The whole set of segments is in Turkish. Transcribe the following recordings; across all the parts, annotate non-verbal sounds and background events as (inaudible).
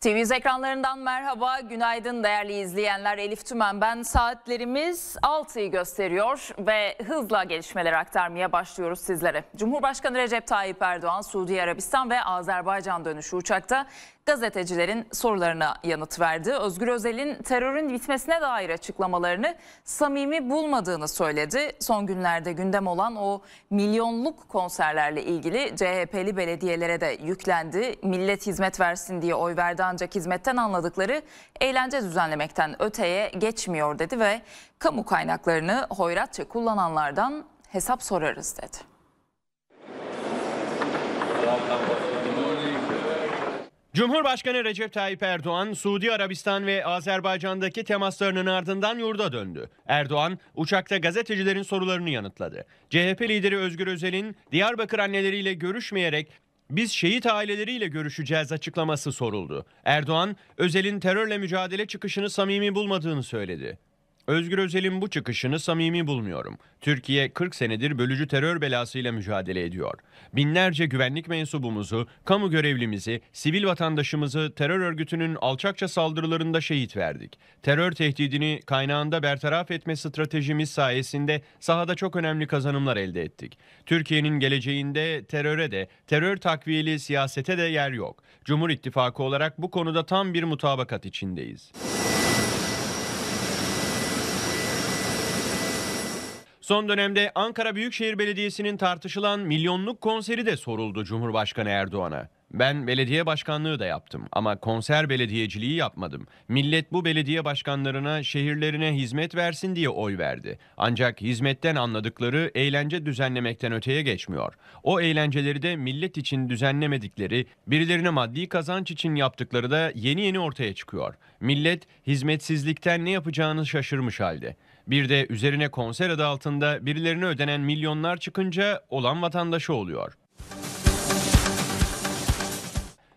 TV ekranlarından merhaba, günaydın değerli izleyenler. Elif Tümen ben. Saatlerimiz 6'yı gösteriyor ve hızla gelişmeleri aktarmaya başlıyoruz sizlere. Cumhurbaşkanı Recep Tayyip Erdoğan, Suudi Arabistan ve Azerbaycan dönüşü uçakta gazetecilerin sorularına yanıt verdi. Özgür Özel'in terörün bitmesine dair açıklamalarını samimi bulmadığını söyledi. Son günlerde gündem olan o milyonluk konserlerle ilgili CHP'li belediyelere de yüklendi. Millet hizmet versin diye oy verdi ancak hizmetten anladıkları eğlence düzenlemekten öteye geçmiyor dedi ve kamu kaynaklarını hoyratça kullananlardan hesap sorarız dedi. Cumhurbaşkanı Recep Tayyip Erdoğan, Suudi Arabistan ve Azerbaycan'daki temaslarının ardından yurda döndü. Erdoğan, uçakta gazetecilerin sorularını yanıtladı. CHP lideri Özgür Özel'in Diyarbakır anneleriyle görüşmeyerek biz şehit aileleriyle görüşeceğiz açıklaması soruldu. Erdoğan, Özel'in terörle mücadele çıkışını samimi bulmadığını söyledi. Özgür Özel'in bu çıkışını samimi bulmuyorum. Türkiye 40 senedir bölücü terör belasıyla mücadele ediyor. Binlerce güvenlik mensubumuzu, kamu görevlimizi, sivil vatandaşımızı terör örgütünün alçakça saldırılarında şehit verdik. Terör tehdidini kaynağında bertaraf etme stratejimiz sayesinde sahada çok önemli kazanımlar elde ettik. Türkiye'nin geleceğinde teröre de, terör takviyeli siyasete de yer yok. Cumhur İttifakı olarak bu konuda tam bir mutabakat içindeyiz. Son dönemde Ankara Büyükşehir Belediyesi'nin tartışılan milyonluk konseri de soruldu Cumhurbaşkanı Erdoğan'a. Ben belediye başkanlığı da yaptım ama konser belediyeciliği yapmadım. Millet bu belediye başkanlarına şehirlerine hizmet versin diye oy verdi. Ancak hizmetten anladıkları eğlence düzenlemekten öteye geçmiyor. O eğlenceleri de millet için düzenlemedikleri, birilerine maddi kazanç için yaptıkları da yeni yeni ortaya çıkıyor. Millet hizmetsizlikten ne yapacağını şaşırmış halde. Bir de üzerine konser adı altında birilerine ödenen milyonlar çıkınca olan vatandaşı oluyor.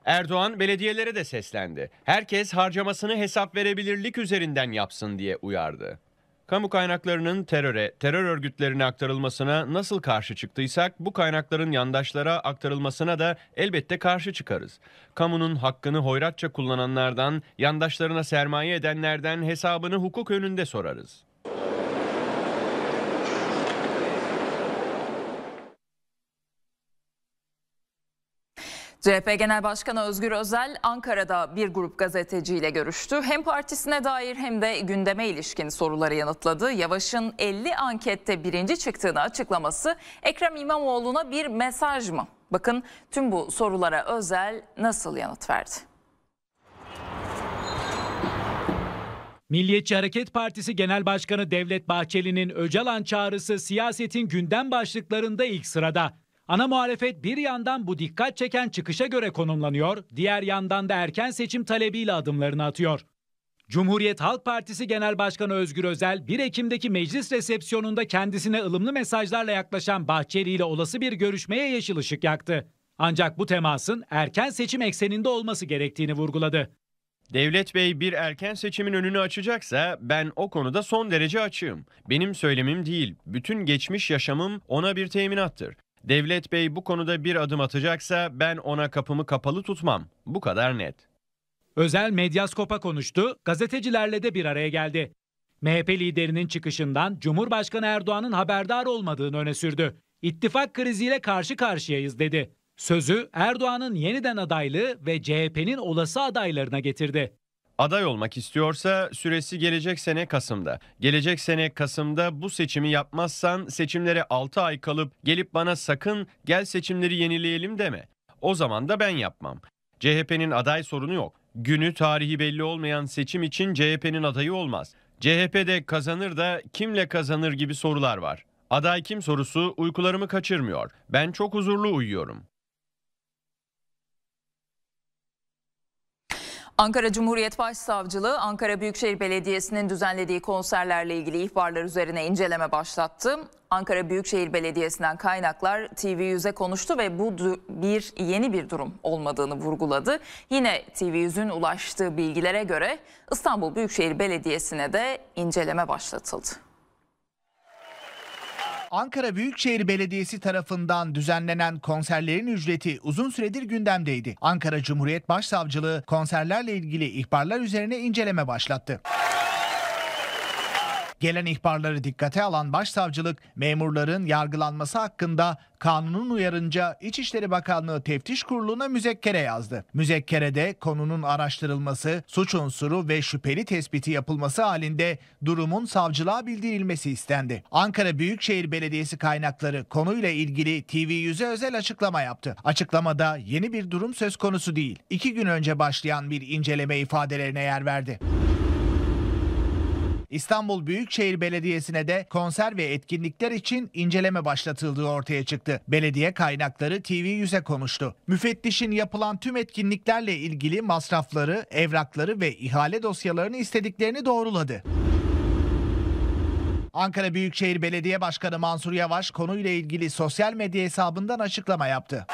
Erdoğan belediyelere de seslendi. Herkes harcamasını hesap verebilirlik üzerinden yapsın diye uyardı. Kamu kaynaklarının teröre, terör örgütlerine aktarılmasına nasıl karşı çıktıysak bu kaynakların yandaşlara aktarılmasına da elbette karşı çıkarız. Kamunun hakkını hoyratça kullananlardan, yandaşlarına sermaye edenlerden hesabını hukuk önünde sorarız. CHP Genel Başkanı Özgür Özel Ankara'da bir grup gazeteciyle görüştü. Hem partisine dair hem de gündeme ilişkin soruları yanıtladı. Yavaş'ın 50 ankette birinci çıktığını açıklaması Ekrem İmamoğlu'na bir mesaj mı? Bakın tüm bu sorulara Özel nasıl yanıt verdi? Milliyetçi Hareket Partisi Genel Başkanı Devlet Bahçeli'nin Öcalan çağrısı siyasetin gündem başlıklarında ilk sırada. Ana muhalefet bir yandan bu dikkat çeken çıkışa göre konumlanıyor, diğer yandan da erken seçim talebiyle adımlarını atıyor. Cumhuriyet Halk Partisi Genel Başkanı Özgür Özel 1 Ekim'deki meclis resepsiyonunda kendisine ılımlı mesajlarla yaklaşan Bahçeli ile olası bir görüşmeye yeşil ışık yaktı. Ancak bu temasın erken seçim ekseninde olması gerektiğini vurguladı. Devlet Bey bir erken seçimin önünü açacaksa ben o konuda son derece açığım. Benim söylemim değil, bütün geçmiş yaşamım ona bir teminattır. Devlet Bey bu konuda bir adım atacaksa ben ona kapımı kapalı tutmam. Bu kadar net. Özel Medyaskop'a konuştu, gazetecilerle de bir araya geldi. MHP liderinin çıkışından Cumhurbaşkanı Erdoğan'ın haberdar olmadığını öne sürdü. İttifak kriziyle karşı karşıyayız dedi. Sözü Erdoğan'ın yeniden adaylığı ve CHP'nin olası adaylarına getirdi. Aday olmak istiyorsa süresi gelecek sene Kasım'da. Gelecek sene Kasım'da bu seçimi yapmazsan seçimlere 6 ay kalıp gelip bana sakın gel seçimleri yenileyelim deme. O zaman da ben yapmam. CHP'nin aday sorunu yok. Günü tarihi belli olmayan seçim için CHP'nin adayı olmaz. CHP'de kazanır da kimle kazanır gibi sorular var. Aday kim sorusu uykularımı kaçırmıyor. Ben çok huzurlu uyuyorum. Ankara Cumhuriyet Başsavcılığı Ankara Büyükşehir Belediyesi'nin düzenlediği konserlerle ilgili ihbarlar üzerine inceleme başlattı. Ankara Büyükşehir Belediyesi'nden kaynaklar TV100'e konuştu ve bu bir yeni bir durum olmadığını vurguladı. Yine TV100'ün ulaştığı bilgilere göre İstanbul Büyükşehir Belediyesi'ne de inceleme başlatıldı. Ankara Büyükşehir Belediyesi tarafından düzenlenen konserlerin ücreti uzun süredir gündemdeydi. Ankara Cumhuriyet Başsavcılığı konserlerle ilgili ihbarlar üzerine inceleme başlattı. Gelen ihbarları dikkate alan başsavcılık memurların yargılanması hakkında kanunun uyarınca İçişleri Bakanlığı Teftiş Kurulu'na müzekkere yazdı. Müzekkerede konunun araştırılması, suç unsuru ve şüpheli tespiti yapılması halinde durumun savcılığa bildirilmesi istendi. Ankara Büyükşehir Belediyesi kaynakları konuyla ilgili TV100'e özel açıklama yaptı. Açıklamada yeni bir durum söz konusu değil. İki gün önce başlayan bir inceleme ifadelerine yer verdi. İstanbul Büyükşehir Belediyesi'ne de konser ve etkinlikler için inceleme başlatıldığı ortaya çıktı. Belediye kaynakları TV Yüze konuştu. Müfettişin yapılan tüm etkinliklerle ilgili masrafları, evrakları ve ihale dosyalarını istediklerini doğruladı. Ankara Büyükşehir Belediye Başkanı Mansur Yavaş konuyla ilgili sosyal medya hesabından açıklama yaptı.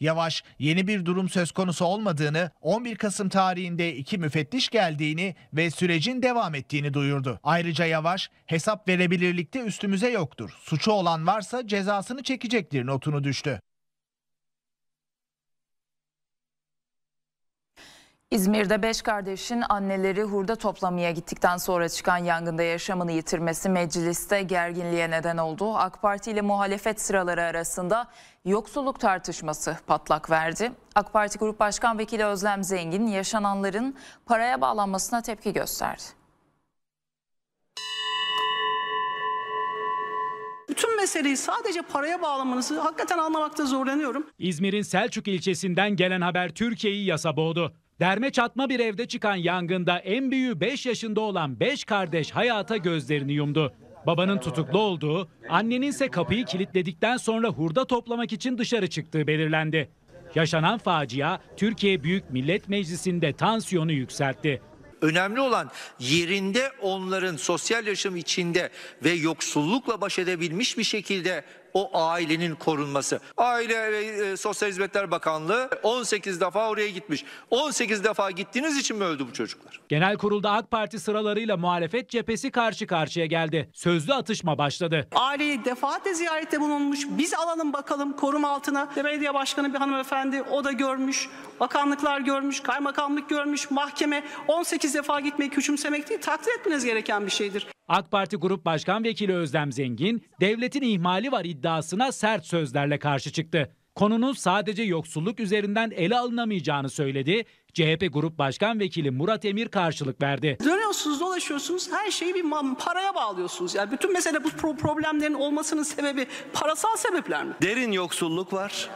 Yavaş yeni bir durum söz konusu olmadığını, 11 Kasım tarihinde iki müfettiş geldiğini ve sürecin devam ettiğini duyurdu. Ayrıca Yavaş hesap verebilirlikte üstümüze yoktur. Suçu olan varsa cezasını çekecektir notunu düştü. İzmir'de beş kardeşin anneleri hurda toplamaya gittikten sonra çıkan yangında yaşamını yitirmesi mecliste gerginliğe neden oldu. AK Parti ile muhalefet sıraları arasında yoksulluk tartışması patlak verdi. AK Parti Grup Başkan Vekili Özlem Zengin yaşananların paraya bağlanmasına tepki gösterdi. Bütün meseleyi sadece paraya bağlamanızı hakikaten anlamakta zorlanıyorum. İzmir'in Selçuk ilçesinden gelen haber Türkiye'yi yasa boğdu. Derme çatma bir evde çıkan yangında en büyüğü 5 yaşında olan 5 kardeş hayata gözlerini yumdu. Babanın tutuklu olduğu, annenin ise kapıyı kilitledikten sonra hurda toplamak için dışarı çıktığı belirlendi. Yaşanan facia Türkiye Büyük Millet Meclisi'nde tansiyonu yükseltti. Önemli olan yerinde onların sosyal yaşam içinde ve yoksullukla baş edebilmiş bir şekilde o ailenin korunması. Aile ve e, Sosyal Hizmetler Bakanlığı 18 defa oraya gitmiş. 18 defa gittiğiniz için mi öldü bu çocuklar? Genel kurulda AK Parti sıralarıyla muhalefet cephesi karşı karşıya geldi. Sözlü atışma başladı. Aileyi defaatle ziyarette bulunmuş. Biz alalım bakalım koruma altına. Belediye başkanı bir hanımefendi o da görmüş. Bakanlıklar görmüş, kaymakamlık görmüş, mahkeme 18 defa gitmeyi küçümsemek değil takdir etmeniz gereken bir şeydir. AK Parti Grup Başkan Vekili Özlem Zengin, devletin ihmali var iddia iddiasına sert sözlerle karşı çıktı. Konunun sadece yoksulluk üzerinden ele alınamayacağını söyledi. CHP Grup Başkan Vekili Murat Emir karşılık verdi. Dönüyorsunuz, dolaşıyorsunuz, her şeyi bir paraya bağlıyorsunuz. Yani bütün mesele bu problemlerin olmasının sebebi parasal sebepler mi? Derin yoksulluk var.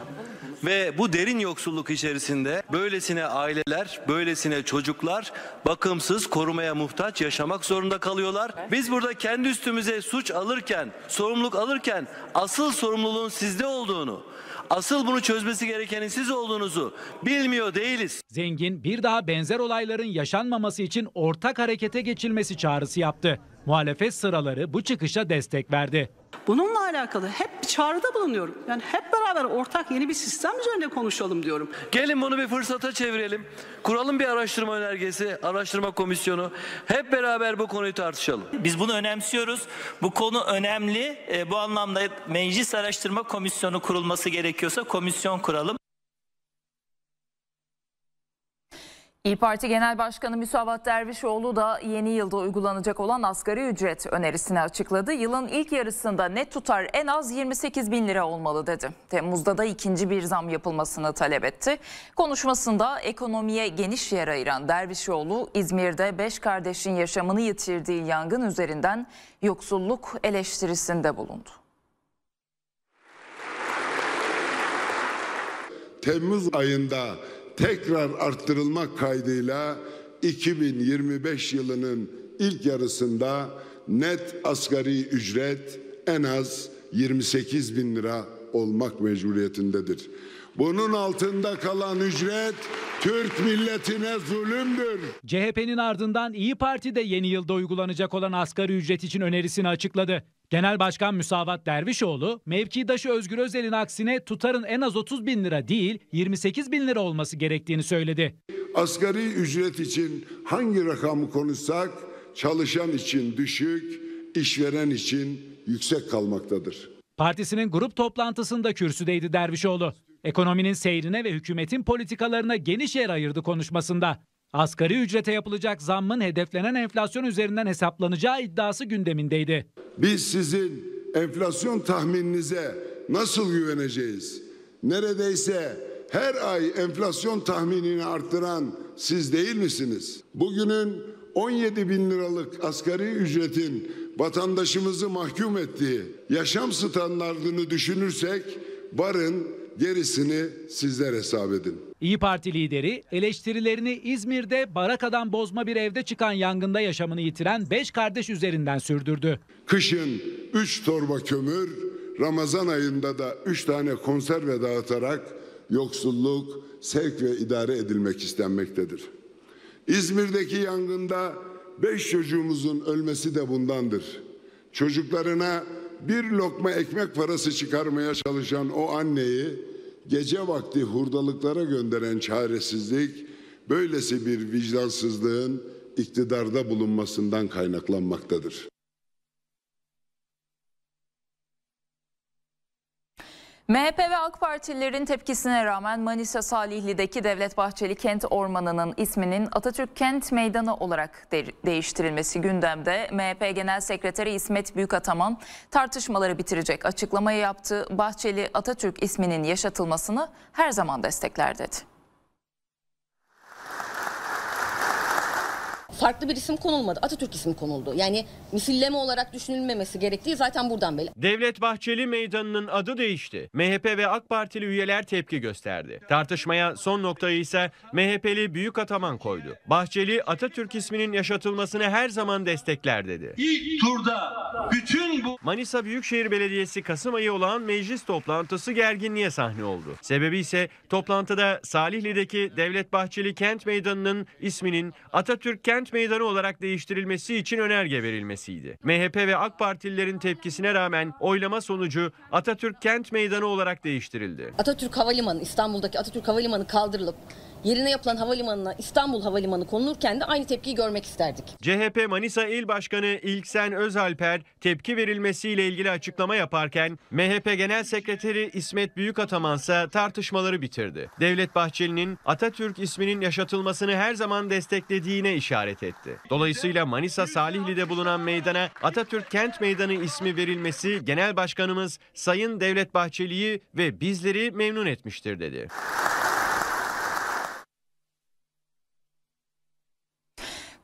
Ve bu derin yoksulluk içerisinde böylesine aileler, böylesine çocuklar bakımsız, korumaya muhtaç yaşamak zorunda kalıyorlar. Biz burada kendi üstümüze suç alırken, sorumluluk alırken asıl sorumluluğun sizde olduğunu, asıl bunu çözmesi gerekenin siz olduğunuzu bilmiyor değiliz. Zengin bir daha benzer olayların yaşanmaması için ortak harekete geçilmesi çağrısı yaptı. Muhalefet sıraları bu çıkışa destek verdi. Bununla alakalı hep bir çağrıda bulunuyorum. Yani hep beraber ortak yeni bir sistem üzerinde konuşalım diyorum. Gelin bunu bir fırsata çevirelim. Kuralım bir araştırma önergesi, araştırma komisyonu. Hep beraber bu konuyu tartışalım. Biz bunu önemsiyoruz. Bu konu önemli. E, bu anlamda meclis araştırma komisyonu kurulması gerekiyorsa komisyon kuralım. İyi Parti Genel Başkanı Müsavat Dervişoğlu da yeni yılda uygulanacak olan asgari ücret önerisini açıkladı. Yılın ilk yarısında net tutar en az 28 bin lira olmalı dedi. Temmuz'da da ikinci bir zam yapılmasını talep etti. Konuşmasında ekonomiye geniş yer ayıran Dervişoğlu İzmir'de 5 kardeşin yaşamını yitirdiği yangın üzerinden yoksulluk eleştirisinde bulundu. Temmuz ayında tekrar arttırılmak kaydıyla 2025 yılının ilk yarısında net asgari ücret en az 28 bin lira olmak mecburiyetindedir. Bunun altında kalan ücret Türk milletine zulümdür. CHP'nin ardından İyi Parti de yeni yılda uygulanacak olan asgari ücret için önerisini açıkladı. Genel Başkan Müsavat Dervişoğlu, mevkidaşı Özgür Özel'in aksine tutarın en az 30 bin lira değil 28 bin lira olması gerektiğini söyledi. Asgari ücret için hangi rakamı konuşsak çalışan için düşük, işveren için yüksek kalmaktadır. Partisinin grup toplantısında kürsüdeydi Dervişoğlu. Ekonominin seyrine ve hükümetin politikalarına geniş yer ayırdı konuşmasında. Asgari ücrete yapılacak zammın hedeflenen enflasyon üzerinden hesaplanacağı iddiası gündemindeydi. Biz sizin enflasyon tahmininize nasıl güveneceğiz? Neredeyse her ay enflasyon tahminini arttıran siz değil misiniz? Bugünün 17 bin liralık asgari ücretin vatandaşımızı mahkum ettiği yaşam standartını düşünürsek barın Gerisini sizler hesap edin. İyi Parti lideri eleştirilerini İzmir'de barakadan bozma bir evde çıkan yangında yaşamını yitiren 5 kardeş üzerinden sürdürdü. Kışın 3 torba kömür, Ramazan ayında da 3 tane konserve dağıtarak yoksulluk, sevk ve idare edilmek istenmektedir. İzmir'deki yangında 5 çocuğumuzun ölmesi de bundandır. Çocuklarına bir lokma ekmek parası çıkarmaya çalışan o anneyi gece vakti hurdalıklara gönderen çaresizlik böylesi bir vicdansızlığın iktidarda bulunmasından kaynaklanmaktadır. MHP ve AK Partililerin tepkisine rağmen Manisa Salihli'deki Devlet Bahçeli Kent Ormanı'nın isminin Atatürk Kent Meydanı olarak de değiştirilmesi gündemde. MHP Genel Sekreteri İsmet Büyükataman tartışmaları bitirecek açıklamayı yaptı. Bahçeli Atatürk isminin yaşatılmasını her zaman destekler dedi. farklı bir isim konulmadı. Atatürk ismi konuldu. Yani misilleme olarak düşünülmemesi gerektiği zaten buradan belli. Devlet Bahçeli Meydanı'nın adı değişti. MHP ve AK Partili üyeler tepki gösterdi. Tartışmaya son noktayı ise MHP'li Büyük Ataman koydu. Bahçeli Atatürk isminin yaşatılmasını her zaman destekler dedi. İlk turda bütün bu... Manisa Büyükşehir Belediyesi Kasım ayı olan meclis toplantısı gerginliğe sahne oldu. Sebebi ise toplantıda Salihli'deki Devlet Bahçeli Kent Meydanı'nın isminin Atatürk Kent kent meydanı olarak değiştirilmesi için önerge verilmesiydi. MHP ve AK Partililerin tepkisine rağmen oylama sonucu Atatürk kent meydanı olarak değiştirildi. Atatürk Havalimanı İstanbul'daki Atatürk Havalimanı kaldırılıp yerine yapılan havalimanına İstanbul Havalimanı konulurken de aynı tepkiyi görmek isterdik. CHP Manisa İl Başkanı İlksen Özalper tepki verilmesiyle ilgili açıklama yaparken MHP Genel Sekreteri İsmet Büyükataman ise tartışmaları bitirdi. Devlet Bahçeli'nin Atatürk isminin yaşatılmasını her zaman desteklediğine işaret etti. Dolayısıyla Manisa Salihli'de bulunan meydana Atatürk Kent Meydanı ismi verilmesi Genel Başkanımız Sayın Devlet Bahçeli'yi ve bizleri memnun etmiştir dedi.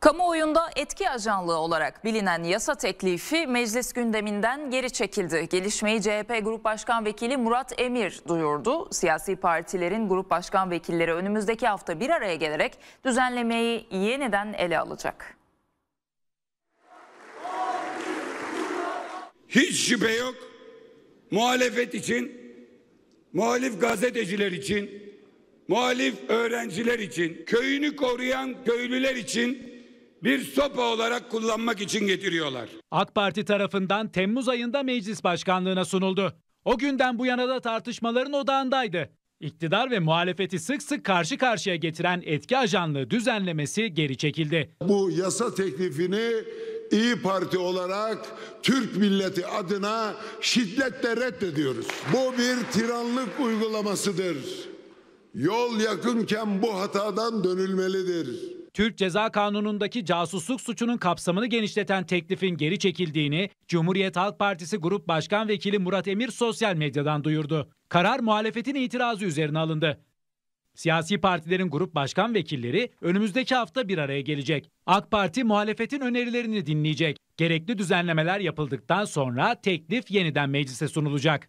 Kamuoyunda etki ajanlığı olarak bilinen yasa teklifi meclis gündeminden geri çekildi. Gelişmeyi CHP Grup Başkan Vekili Murat Emir duyurdu. Siyasi partilerin grup başkan vekilleri önümüzdeki hafta bir araya gelerek düzenlemeyi yeniden ele alacak. Hiç şüphe yok. Muhalefet için, muhalif gazeteciler için, muhalif öğrenciler için, köyünü koruyan köylüler için bir sopa olarak kullanmak için getiriyorlar. AK Parti tarafından Temmuz ayında meclis başkanlığına sunuldu. O günden bu yana da tartışmaların odağındaydı. İktidar ve muhalefeti sık sık karşı karşıya getiren etki ajanlığı düzenlemesi geri çekildi. Bu yasa teklifini İyi Parti olarak Türk milleti adına şiddetle reddediyoruz. Bu bir tiranlık uygulamasıdır. Yol yakınken bu hatadan dönülmelidir. Türk Ceza Kanunu'ndaki casusluk suçunun kapsamını genişleten teklifin geri çekildiğini Cumhuriyet Halk Partisi Grup Başkan Vekili Murat Emir sosyal medyadan duyurdu. Karar muhalefetin itirazı üzerine alındı. Siyasi partilerin grup başkan vekilleri önümüzdeki hafta bir araya gelecek. AK Parti muhalefetin önerilerini dinleyecek. Gerekli düzenlemeler yapıldıktan sonra teklif yeniden meclise sunulacak.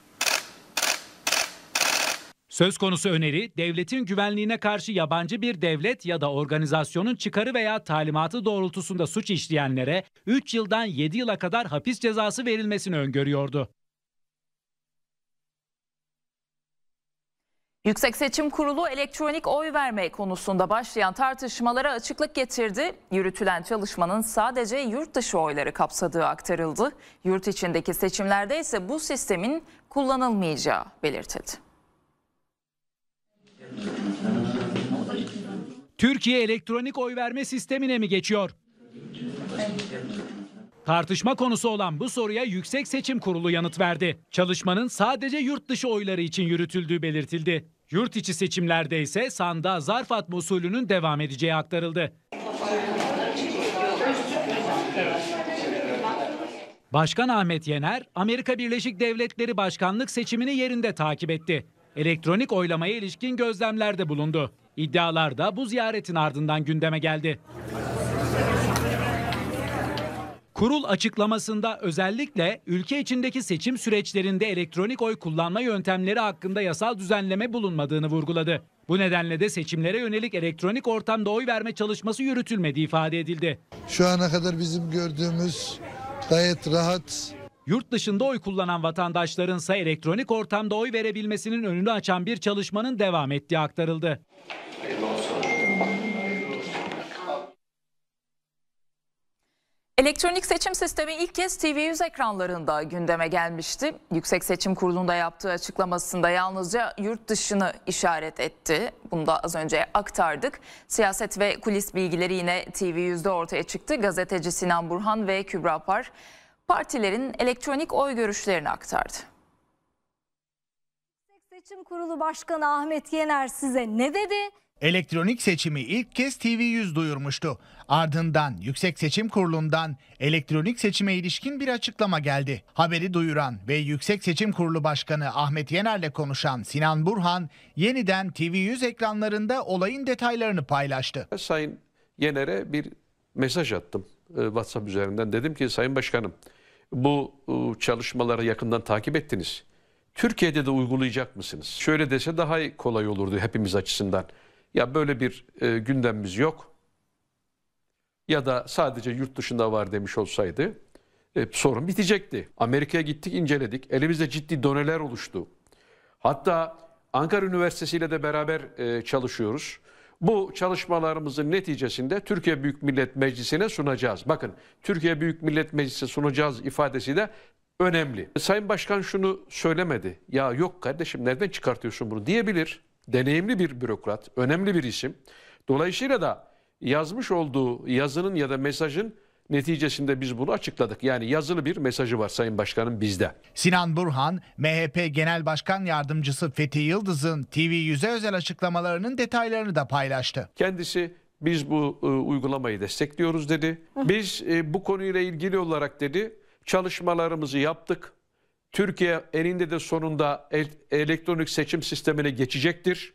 Söz konusu öneri, devletin güvenliğine karşı yabancı bir devlet ya da organizasyonun çıkarı veya talimatı doğrultusunda suç işleyenlere 3 yıldan 7 yıla kadar hapis cezası verilmesini öngörüyordu. Yüksek Seçim Kurulu elektronik oy verme konusunda başlayan tartışmalara açıklık getirdi. Yürütülen çalışmanın sadece yurt dışı oyları kapsadığı aktarıldı. Yurt içindeki seçimlerde ise bu sistemin kullanılmayacağı belirtildi. Türkiye elektronik oy verme sistemine mi geçiyor? Tartışma konusu olan bu soruya Yüksek Seçim Kurulu yanıt verdi. Çalışmanın sadece yurt dışı oyları için yürütüldüğü belirtildi. Yurt içi seçimlerde ise Sanda zarf atma usulünün devam edeceği aktarıldı. Başkan Ahmet Yener, Amerika Birleşik Devletleri Başkanlık seçimini yerinde takip etti elektronik oylamaya ilişkin gözlemlerde bulundu. İddialar da bu ziyaretin ardından gündeme geldi. Kurul açıklamasında özellikle ülke içindeki seçim süreçlerinde elektronik oy kullanma yöntemleri hakkında yasal düzenleme bulunmadığını vurguladı. Bu nedenle de seçimlere yönelik elektronik ortamda oy verme çalışması yürütülmedi ifade edildi. Şu ana kadar bizim gördüğümüz gayet rahat Yurt dışında oy kullanan vatandaşların ise elektronik ortamda oy verebilmesinin önünü açan bir çalışmanın devam ettiği aktarıldı. Elektronik seçim sistemi ilk kez tv yüz ekranlarında gündeme gelmişti. Yüksek Seçim Kurulu'nda yaptığı açıklamasında yalnızca yurt dışını işaret etti. Bunu da az önce aktardık. Siyaset ve kulis bilgileri yine tv yüzde ortaya çıktı. Gazeteci Sinan Burhan ve Kübra Par partilerin elektronik oy görüşlerini aktardı. Seçim Kurulu Başkanı Ahmet Yener size ne dedi? Elektronik seçimi ilk kez TV100 duyurmuştu. Ardından Yüksek Seçim Kurulu'ndan elektronik seçime ilişkin bir açıklama geldi. Haberi duyuran ve Yüksek Seçim Kurulu Başkanı Ahmet Yener'le konuşan Sinan Burhan yeniden TV100 ekranlarında olayın detaylarını paylaştı. Sayın Yener'e bir mesaj attım e, WhatsApp üzerinden. Dedim ki Sayın Başkanım bu e, çalışmaları yakından takip ettiniz. Türkiye'de de uygulayacak mısınız? Şöyle dese daha kolay olurdu hepimiz açısından. Ya böyle bir e, gündemimiz yok. Ya da sadece yurt dışında var demiş olsaydı e, sorun bitecekti. Amerika'ya gittik inceledik. Elimizde ciddi doneler oluştu. Hatta Ankara Üniversitesi ile de beraber e, çalışıyoruz. Bu çalışmalarımızın neticesinde Türkiye Büyük Millet Meclisi'ne sunacağız. Bakın Türkiye Büyük Millet Meclisi sunacağız ifadesi de önemli. Sayın Başkan şunu söylemedi. Ya yok kardeşim nereden çıkartıyorsun bunu diyebilir. Deneyimli bir bürokrat, önemli bir isim. Dolayısıyla da yazmış olduğu yazının ya da mesajın Neticesinde biz bunu açıkladık. Yani yazılı bir mesajı var Sayın Başkanım bizde. Sinan Burhan, MHP Genel Başkan Yardımcısı Fethi Yıldız'ın TV 100'e özel açıklamalarının detaylarını da paylaştı. Kendisi biz bu e, uygulamayı destekliyoruz dedi. Biz e, bu konuyla ilgili olarak dedi çalışmalarımızı yaptık. Türkiye eninde de sonunda elektronik seçim sistemine geçecektir.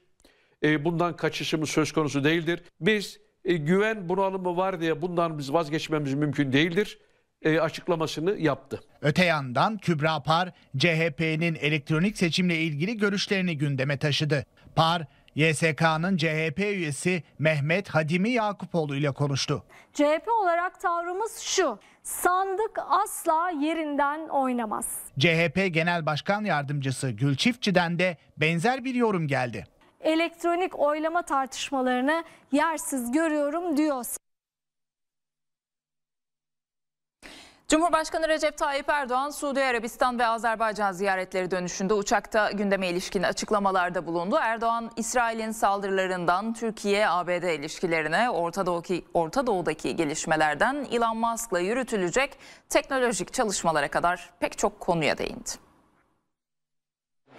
E, bundan kaçışımız söz konusu değildir. Biz e, güven bunalımı var diye bundan biz vazgeçmemiz mümkün değildir e, açıklamasını yaptı. Öte yandan Kübra Par, CHP'nin elektronik seçimle ilgili görüşlerini gündeme taşıdı. Par, YSK'nın CHP üyesi Mehmet Hadimi Yakupoğlu ile konuştu. CHP olarak tavrımız şu. Sandık asla yerinden oynamaz. CHP Genel Başkan Yardımcısı Gülçiftçi'den de benzer bir yorum geldi elektronik oylama tartışmalarını yersiz görüyorum diyor. Cumhurbaşkanı Recep Tayyip Erdoğan, Suudi Arabistan ve Azerbaycan ziyaretleri dönüşünde uçakta gündeme ilişkin açıklamalarda bulundu. Erdoğan, İsrail'in saldırılarından Türkiye-ABD ilişkilerine, Orta, Doğu'ki, Orta Doğu'daki gelişmelerden Elon Musk'la yürütülecek teknolojik çalışmalara kadar pek çok konuya değindi.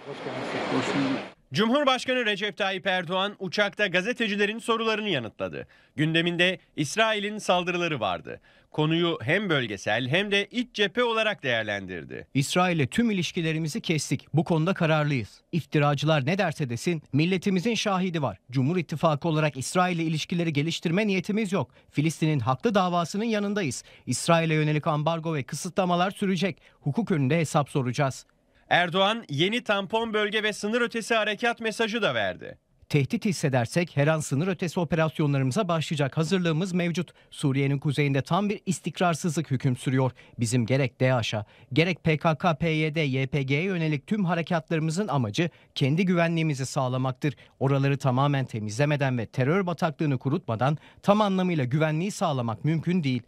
Hoş geldiniz. Hoş bulduk. Cumhurbaşkanı Recep Tayyip Erdoğan uçakta gazetecilerin sorularını yanıtladı. Gündeminde İsrail'in saldırıları vardı. Konuyu hem bölgesel hem de iç cephe olarak değerlendirdi. İsrail'e tüm ilişkilerimizi kestik. Bu konuda kararlıyız. İftiracılar ne derse desin milletimizin şahidi var. Cumhur İttifakı olarak İsrail'le ilişkileri geliştirme niyetimiz yok. Filistin'in haklı davasının yanındayız. İsrail'e yönelik ambargo ve kısıtlamalar sürecek. Hukuk önünde hesap soracağız. Erdoğan yeni tampon bölge ve sınır ötesi harekat mesajı da verdi. Tehdit hissedersek her an sınır ötesi operasyonlarımıza başlayacak hazırlığımız mevcut. Suriye'nin kuzeyinde tam bir istikrarsızlık hüküm sürüyor. Bizim gerek DAEŞ'a, gerek PKK, PYD, YPG'ye yönelik tüm harekatlarımızın amacı kendi güvenliğimizi sağlamaktır. Oraları tamamen temizlemeden ve terör bataklığını kurutmadan tam anlamıyla güvenliği sağlamak mümkün değil.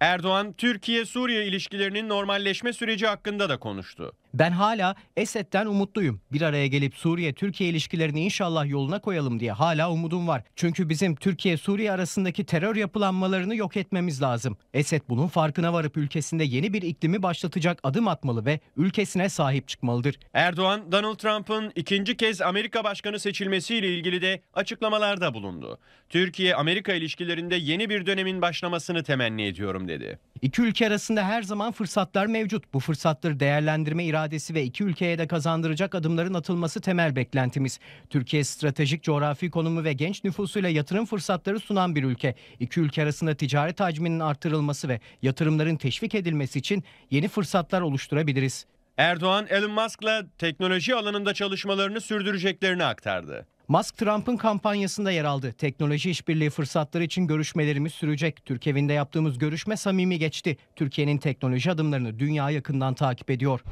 Erdoğan, Türkiye-Suriye ilişkilerinin normalleşme süreci hakkında da konuştu. Ben hala Esed'den umutluyum. Bir araya gelip Suriye-Türkiye ilişkilerini inşallah yoluna koyalım diye hala umudum var. Çünkü bizim Türkiye-Suriye arasındaki terör yapılanmalarını yok etmemiz lazım. Esed bunun farkına varıp ülkesinde yeni bir iklimi başlatacak adım atmalı ve ülkesine sahip çıkmalıdır. Erdoğan, Donald Trump'ın ikinci kez Amerika Başkanı seçilmesiyle ilgili de açıklamalarda bulundu. Türkiye-Amerika ilişkilerinde yeni bir dönemin başlamasını temenni ediyorum dedi. İki ülke arasında her zaman fırsatlar mevcut. Bu fırsatları değerlendirme iradesi ve iki ülkeye de kazandıracak adımların atılması temel beklentimiz. Türkiye stratejik coğrafi konumu ve genç nüfusuyla yatırım fırsatları sunan bir ülke. İki ülke arasında ticaret hacminin artırılması ve yatırımların teşvik edilmesi için yeni fırsatlar oluşturabiliriz. Erdoğan Elon Musk'la teknoloji alanında çalışmalarını sürdüreceklerini aktardı. Musk Trump'ın kampanyasında yer aldı. Teknoloji işbirliği fırsatları için görüşmelerimiz sürecek. Türkiye'nin de yaptığımız görüşme samimi geçti. Türkiye'nin teknoloji adımlarını dünya yakından takip ediyor.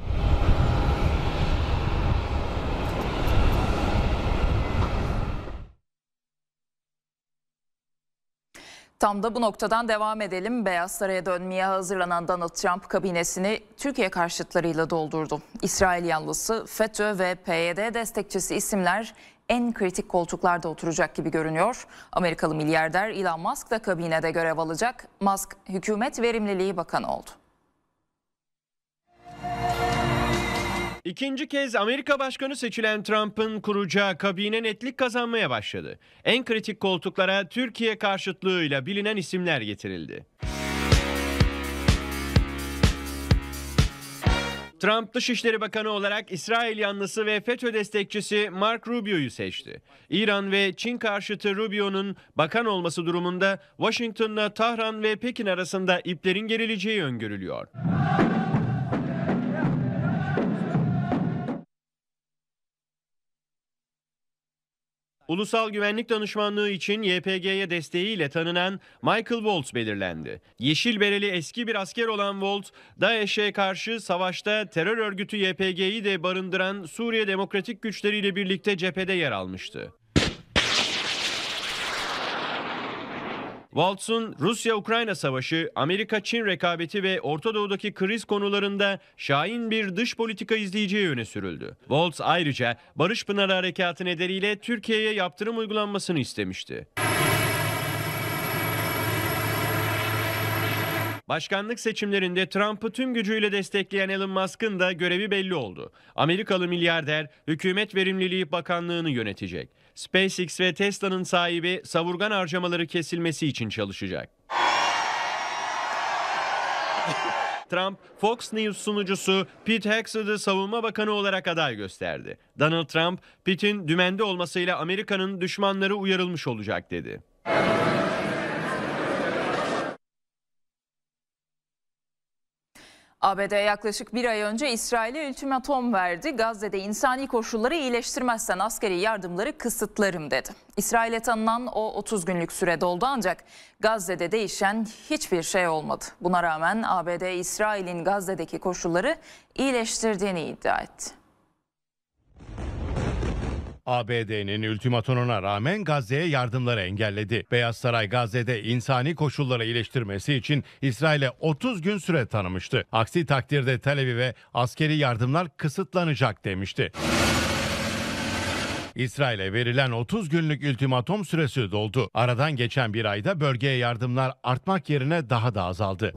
Tam da bu noktadan devam edelim. Beyaz Saray'a dönmeye hazırlanan Donald Trump kabinesini Türkiye karşıtlarıyla doldurdu. İsrail yanlısı FETÖ ve PYD destekçisi isimler en kritik koltuklarda oturacak gibi görünüyor. Amerikalı milyarder Elon Musk da kabinede görev alacak. Musk hükümet verimliliği bakanı oldu. İkinci kez Amerika Başkanı seçilen Trump'ın kuracağı kabine netlik kazanmaya başladı. En kritik koltuklara Türkiye karşıtlığıyla bilinen isimler getirildi. Trump Dışişleri Bakanı olarak İsrail yanlısı ve FETÖ destekçisi Mark Rubio'yu seçti. İran ve Çin karşıtı Rubio'nun bakan olması durumunda Washington'la Tahran ve Pekin arasında iplerin gerileceği öngörülüyor. Ulusal Güvenlik Danışmanlığı için YPG'ye desteğiyle tanınan Michael Waltz belirlendi. Yeşil bereli eski bir asker olan Waltz, DAEŞ'e karşı savaşta terör örgütü YPG'yi de barındıran Suriye Demokratik Güçleri ile birlikte cephede yer almıştı. Waltz'un Rusya-Ukrayna savaşı, Amerika-Çin rekabeti ve Orta Doğu'daki kriz konularında şahin bir dış politika izleyeceği öne sürüldü. Waltz ayrıca Barış Pınarı Harekatı nedeniyle Türkiye'ye yaptırım uygulanmasını istemişti. Başkanlık seçimlerinde Trump'ı tüm gücüyle destekleyen Elon Musk'ın da görevi belli oldu. Amerikalı milyarder hükümet verimliliği bakanlığını yönetecek. SpaceX ve Tesla'nın sahibi savurgan harcamaları kesilmesi için çalışacak. (laughs) Trump, Fox News sunucusu Pete Hexed'ı savunma bakanı olarak aday gösterdi. Donald Trump, Pete'in dümende olmasıyla Amerika'nın düşmanları uyarılmış olacak dedi. ABD yaklaşık bir ay önce İsrail'e ultimatom verdi. Gazze'de insani koşulları iyileştirmezsen askeri yardımları kısıtlarım dedi. İsrail'e tanınan o 30 günlük süre doldu ancak Gazze'de değişen hiçbir şey olmadı. Buna rağmen ABD İsrail'in Gazze'deki koşulları iyileştirdiğini iddia etti. ABD'nin ultimatonuna rağmen Gazze'ye yardımları engelledi. Beyaz Saray Gazze'de insani koşulları iyileştirmesi için İsrail'e 30 gün süre tanımıştı. Aksi takdirde Tel Aviv'e askeri yardımlar kısıtlanacak demişti. İsrail'e verilen 30 günlük ultimatom süresi doldu. Aradan geçen bir ayda bölgeye yardımlar artmak yerine daha da azaldı.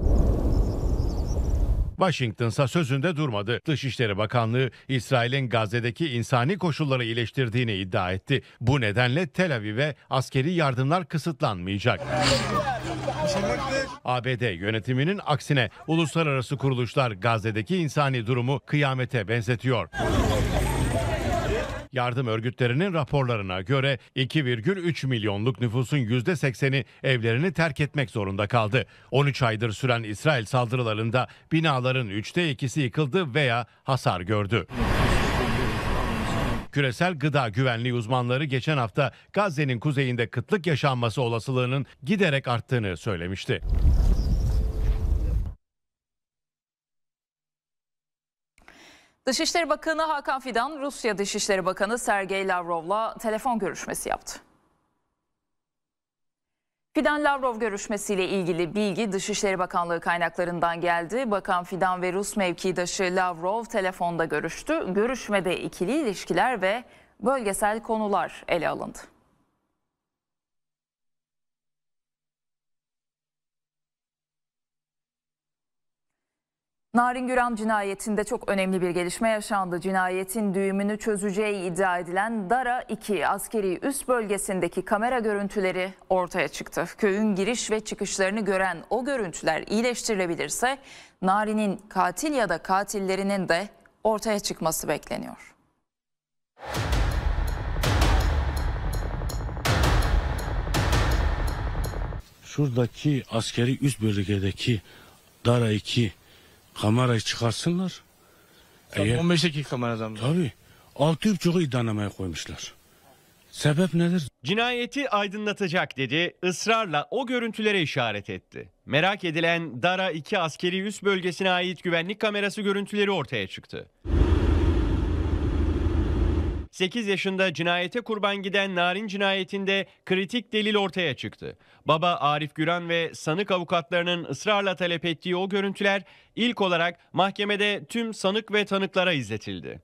Washington'sa sözünde durmadı. Dışişleri Bakanlığı İsrail'in Gazze'deki insani koşulları iyileştirdiğini iddia etti. Bu nedenle Tel Aviv'e askeri yardımlar kısıtlanmayacak. ABD yönetiminin aksine uluslararası kuruluşlar Gazze'deki insani durumu kıyamete benzetiyor. Yardım örgütlerinin raporlarına göre 2,3 milyonluk nüfusun %80'i evlerini terk etmek zorunda kaldı. 13 aydır süren İsrail saldırılarında binaların 3'te 2'si yıkıldı veya hasar gördü. Küresel gıda güvenliği uzmanları geçen hafta Gazze'nin kuzeyinde kıtlık yaşanması olasılığının giderek arttığını söylemişti. Dışişleri Bakanı Hakan Fidan, Rusya Dışişleri Bakanı Sergey Lavrov'la telefon görüşmesi yaptı. Fidan Lavrov görüşmesiyle ilgili bilgi Dışişleri Bakanlığı kaynaklarından geldi. Bakan Fidan ve Rus mevkidaşı Lavrov telefonda görüştü. Görüşmede ikili ilişkiler ve bölgesel konular ele alındı. Narin Güram cinayetinde çok önemli bir gelişme yaşandı. Cinayetin düğümünü çözeceği iddia edilen Dara 2 askeri üst bölgesindeki kamera görüntüleri ortaya çıktı. Köyün giriş ve çıkışlarını gören o görüntüler iyileştirilebilirse Narin'in katil ya da katillerinin de ortaya çıkması bekleniyor. Şuradaki askeri üst bölgedeki Dara 2 kamerayı çıkarsınlar. Tam Eğer, 15 dakika kameradan mı? Tabii. 6,5'u iddianamaya koymuşlar. Sebep nedir? Cinayeti aydınlatacak dedi, ısrarla o görüntülere işaret etti. Merak edilen Dara 2 askeri üs bölgesine ait güvenlik kamerası görüntüleri ortaya çıktı. 8 yaşında cinayete kurban giden Narin cinayetinde kritik delil ortaya çıktı. Baba Arif Güran ve sanık avukatlarının ısrarla talep ettiği o görüntüler ilk olarak mahkemede tüm sanık ve tanıklara izletildi.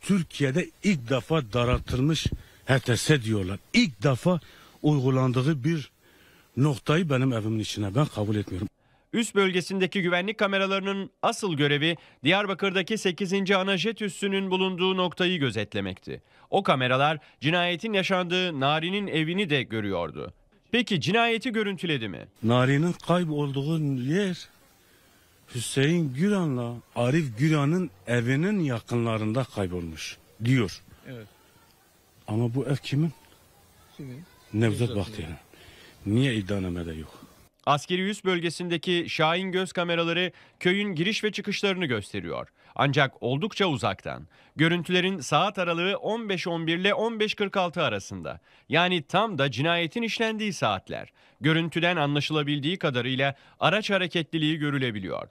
Türkiye'de ilk defa daraltılmış HTS diyorlar. İlk defa uygulandığı bir noktayı benim evimin içine ben kabul etmiyorum üst bölgesindeki güvenlik kameralarının asıl görevi Diyarbakır'daki 8. Anajet Üssü'nün bulunduğu noktayı gözetlemekti. O kameralar cinayetin yaşandığı Nari'nin evini de görüyordu. Peki cinayeti görüntüledi mi? Nari'nin kaybolduğu yer Hüseyin Güran'la Arif Güran'ın evinin yakınlarında kaybolmuş diyor. Evet. Ama bu ev kimin? Kimin? Nevzat Bahtiyar'ın. Niye iddianamede yok? Askeri üs bölgesindeki Şahin göz kameraları köyün giriş ve çıkışlarını gösteriyor. Ancak oldukça uzaktan. Görüntülerin saat aralığı 15.11 ile 15.46 arasında. Yani tam da cinayetin işlendiği saatler. Görüntüden anlaşılabildiği kadarıyla araç hareketliliği görülebiliyor.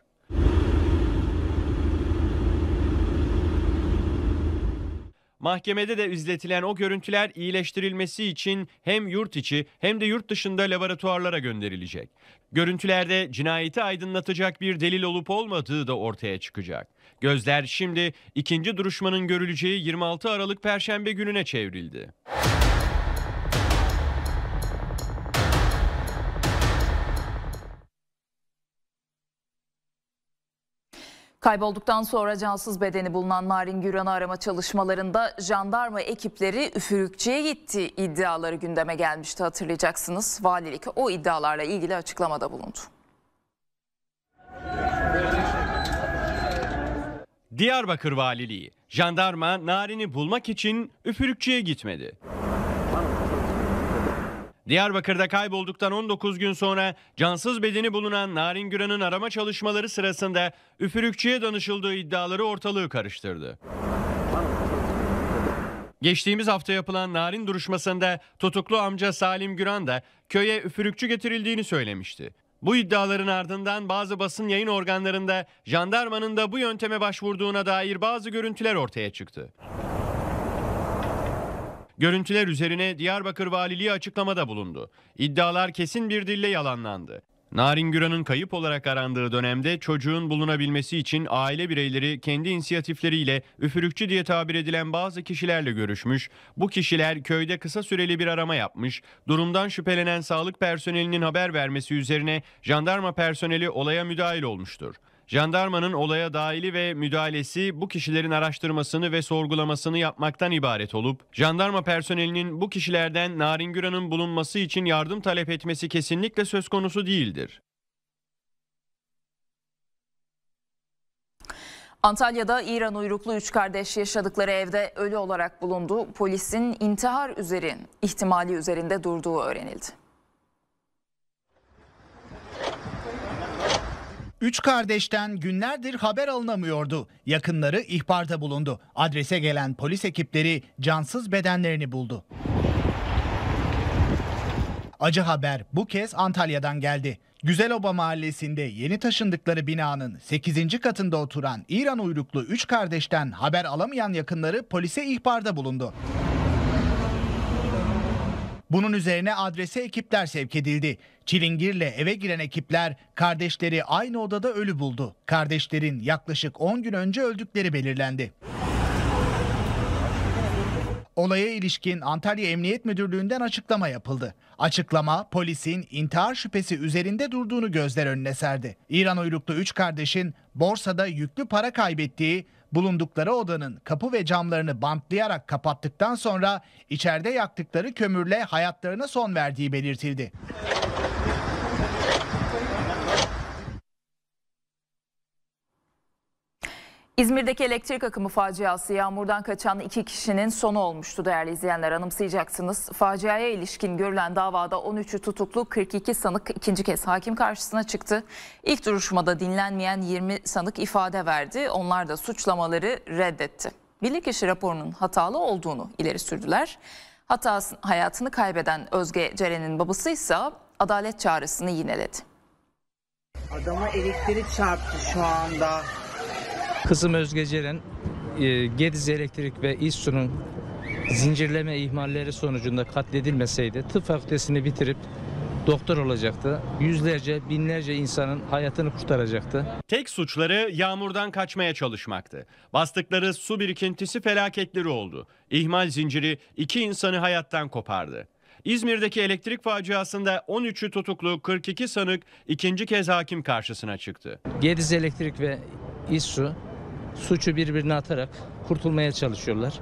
Mahkemede de izletilen o görüntüler iyileştirilmesi için hem yurt içi hem de yurt dışında laboratuvarlara gönderilecek. Görüntülerde cinayeti aydınlatacak bir delil olup olmadığı da ortaya çıkacak. Gözler şimdi ikinci duruşmanın görüleceği 26 Aralık Perşembe gününe çevrildi. Kaybolduktan sonra cansız bedeni bulunan Narin Güran'ı arama çalışmalarında jandarma ekipleri üfürükçüye gitti iddiaları gündeme gelmişti hatırlayacaksınız. Valilik o iddialarla ilgili açıklamada bulundu. Diyarbakır Valiliği jandarma Narin'i bulmak için üfürükçüye gitmedi. Diyarbakır'da kaybolduktan 19 gün sonra cansız bedeni bulunan Narin Güran'ın arama çalışmaları sırasında üfürükçüye danışıldığı iddiaları ortalığı karıştırdı. Geçtiğimiz hafta yapılan narin duruşmasında tutuklu amca Salim Güran da köye üfürükçü getirildiğini söylemişti. Bu iddiaların ardından bazı basın yayın organlarında jandarmanın da bu yönteme başvurduğuna dair bazı görüntüler ortaya çıktı. Görüntüler üzerine Diyarbakır Valiliği açıklamada bulundu. İddialar kesin bir dille yalanlandı. Narin Güran'ın kayıp olarak arandığı dönemde çocuğun bulunabilmesi için aile bireyleri kendi inisiyatifleriyle üfürükçü diye tabir edilen bazı kişilerle görüşmüş, bu kişiler köyde kısa süreli bir arama yapmış, durumdan şüphelenen sağlık personelinin haber vermesi üzerine jandarma personeli olaya müdahil olmuştur. Jandarmanın olaya dahili ve müdahalesi bu kişilerin araştırmasını ve sorgulamasını yapmaktan ibaret olup, jandarma personelinin bu kişilerden Narin Güran'ın bulunması için yardım talep etmesi kesinlikle söz konusu değildir. Antalya'da İran uyruklu üç kardeş yaşadıkları evde ölü olarak bulundu. Polisin intihar üzerin ihtimali üzerinde durduğu öğrenildi. Üç kardeşten günlerdir haber alınamıyordu. Yakınları ihbarda bulundu. Adrese gelen polis ekipleri cansız bedenlerini buldu. Acı haber bu kez Antalya'dan geldi. Güzeloba mahallesinde yeni taşındıkları binanın 8. katında oturan İran uyruklu 3 kardeşten haber alamayan yakınları polise ihbarda bulundu. Bunun üzerine adrese ekipler sevk edildi. Çilingir'le eve giren ekipler kardeşleri aynı odada ölü buldu. Kardeşlerin yaklaşık 10 gün önce öldükleri belirlendi. Olaya ilişkin Antalya Emniyet Müdürlüğü'nden açıklama yapıldı. Açıklama polisin intihar şüphesi üzerinde durduğunu gözler önüne serdi. İran uyruklu 3 kardeşin borsada yüklü para kaybettiği Bulundukları odanın kapı ve camlarını bantlayarak kapattıktan sonra içeride yaktıkları kömürle hayatlarına son verdiği belirtildi. İzmir'deki elektrik akımı faciası yağmurdan kaçan iki kişinin sonu olmuştu değerli izleyenler anımsayacaksınız. Faciaya ilişkin görülen davada 13'ü tutuklu 42 sanık ikinci kez hakim karşısına çıktı. İlk duruşmada dinlenmeyen 20 sanık ifade verdi. Onlar da suçlamaları reddetti. Bilirkişi raporunun hatalı olduğunu ileri sürdüler. Hatası hayatını kaybeden Özge Ceren'in babası ise adalet çağrısını yineledi. Adama elektrik çarptı şu anda. Kızım Özgecer'in e, Gediz Elektrik ve İSTU'nun zincirleme ihmalleri sonucunda katledilmeseydi tıp fakültesini bitirip doktor olacaktı. Yüzlerce, binlerce insanın hayatını kurtaracaktı. Tek suçları yağmurdan kaçmaya çalışmaktı. Bastıkları su birikintisi felaketleri oldu. İhmal zinciri iki insanı hayattan kopardı. İzmir'deki elektrik faciasında 13'ü tutuklu 42 sanık ikinci kez hakim karşısına çıktı. Gediz Elektrik ve İSSU suçu birbirine atarak kurtulmaya çalışıyorlar.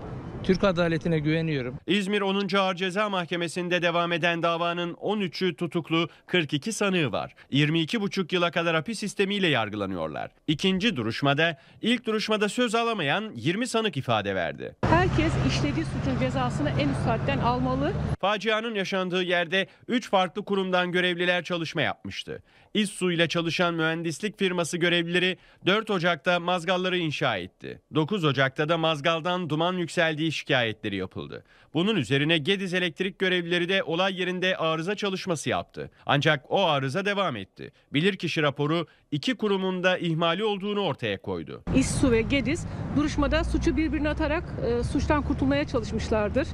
Türk adaletine güveniyorum. İzmir 10. Ağır Ceza Mahkemesi'nde devam eden davanın 13'ü tutuklu 42 sanığı var. 22,5 yıla kadar hapis sistemiyle yargılanıyorlar. İkinci duruşmada ilk duruşmada söz alamayan 20 sanık ifade verdi. Herkes işlediği suçun cezasını en üst saatten almalı. Facianın yaşandığı yerde 3 farklı kurumdan görevliler çalışma yapmıştı. İSSU ile çalışan mühendislik firması görevlileri 4 Ocak'ta mazgalları inşa etti. 9 Ocak'ta da mazgaldan duman yükseldiği ilgili şikayetleri yapıldı. Bunun üzerine Gediz elektrik görevlileri de olay yerinde arıza çalışması yaptı. Ancak o arıza devam etti. Bilirkişi raporu iki kurumunda ihmali olduğunu ortaya koydu. İssu ve Gediz duruşmada suçu birbirine atarak e, suçtan kurtulmaya çalışmışlardır.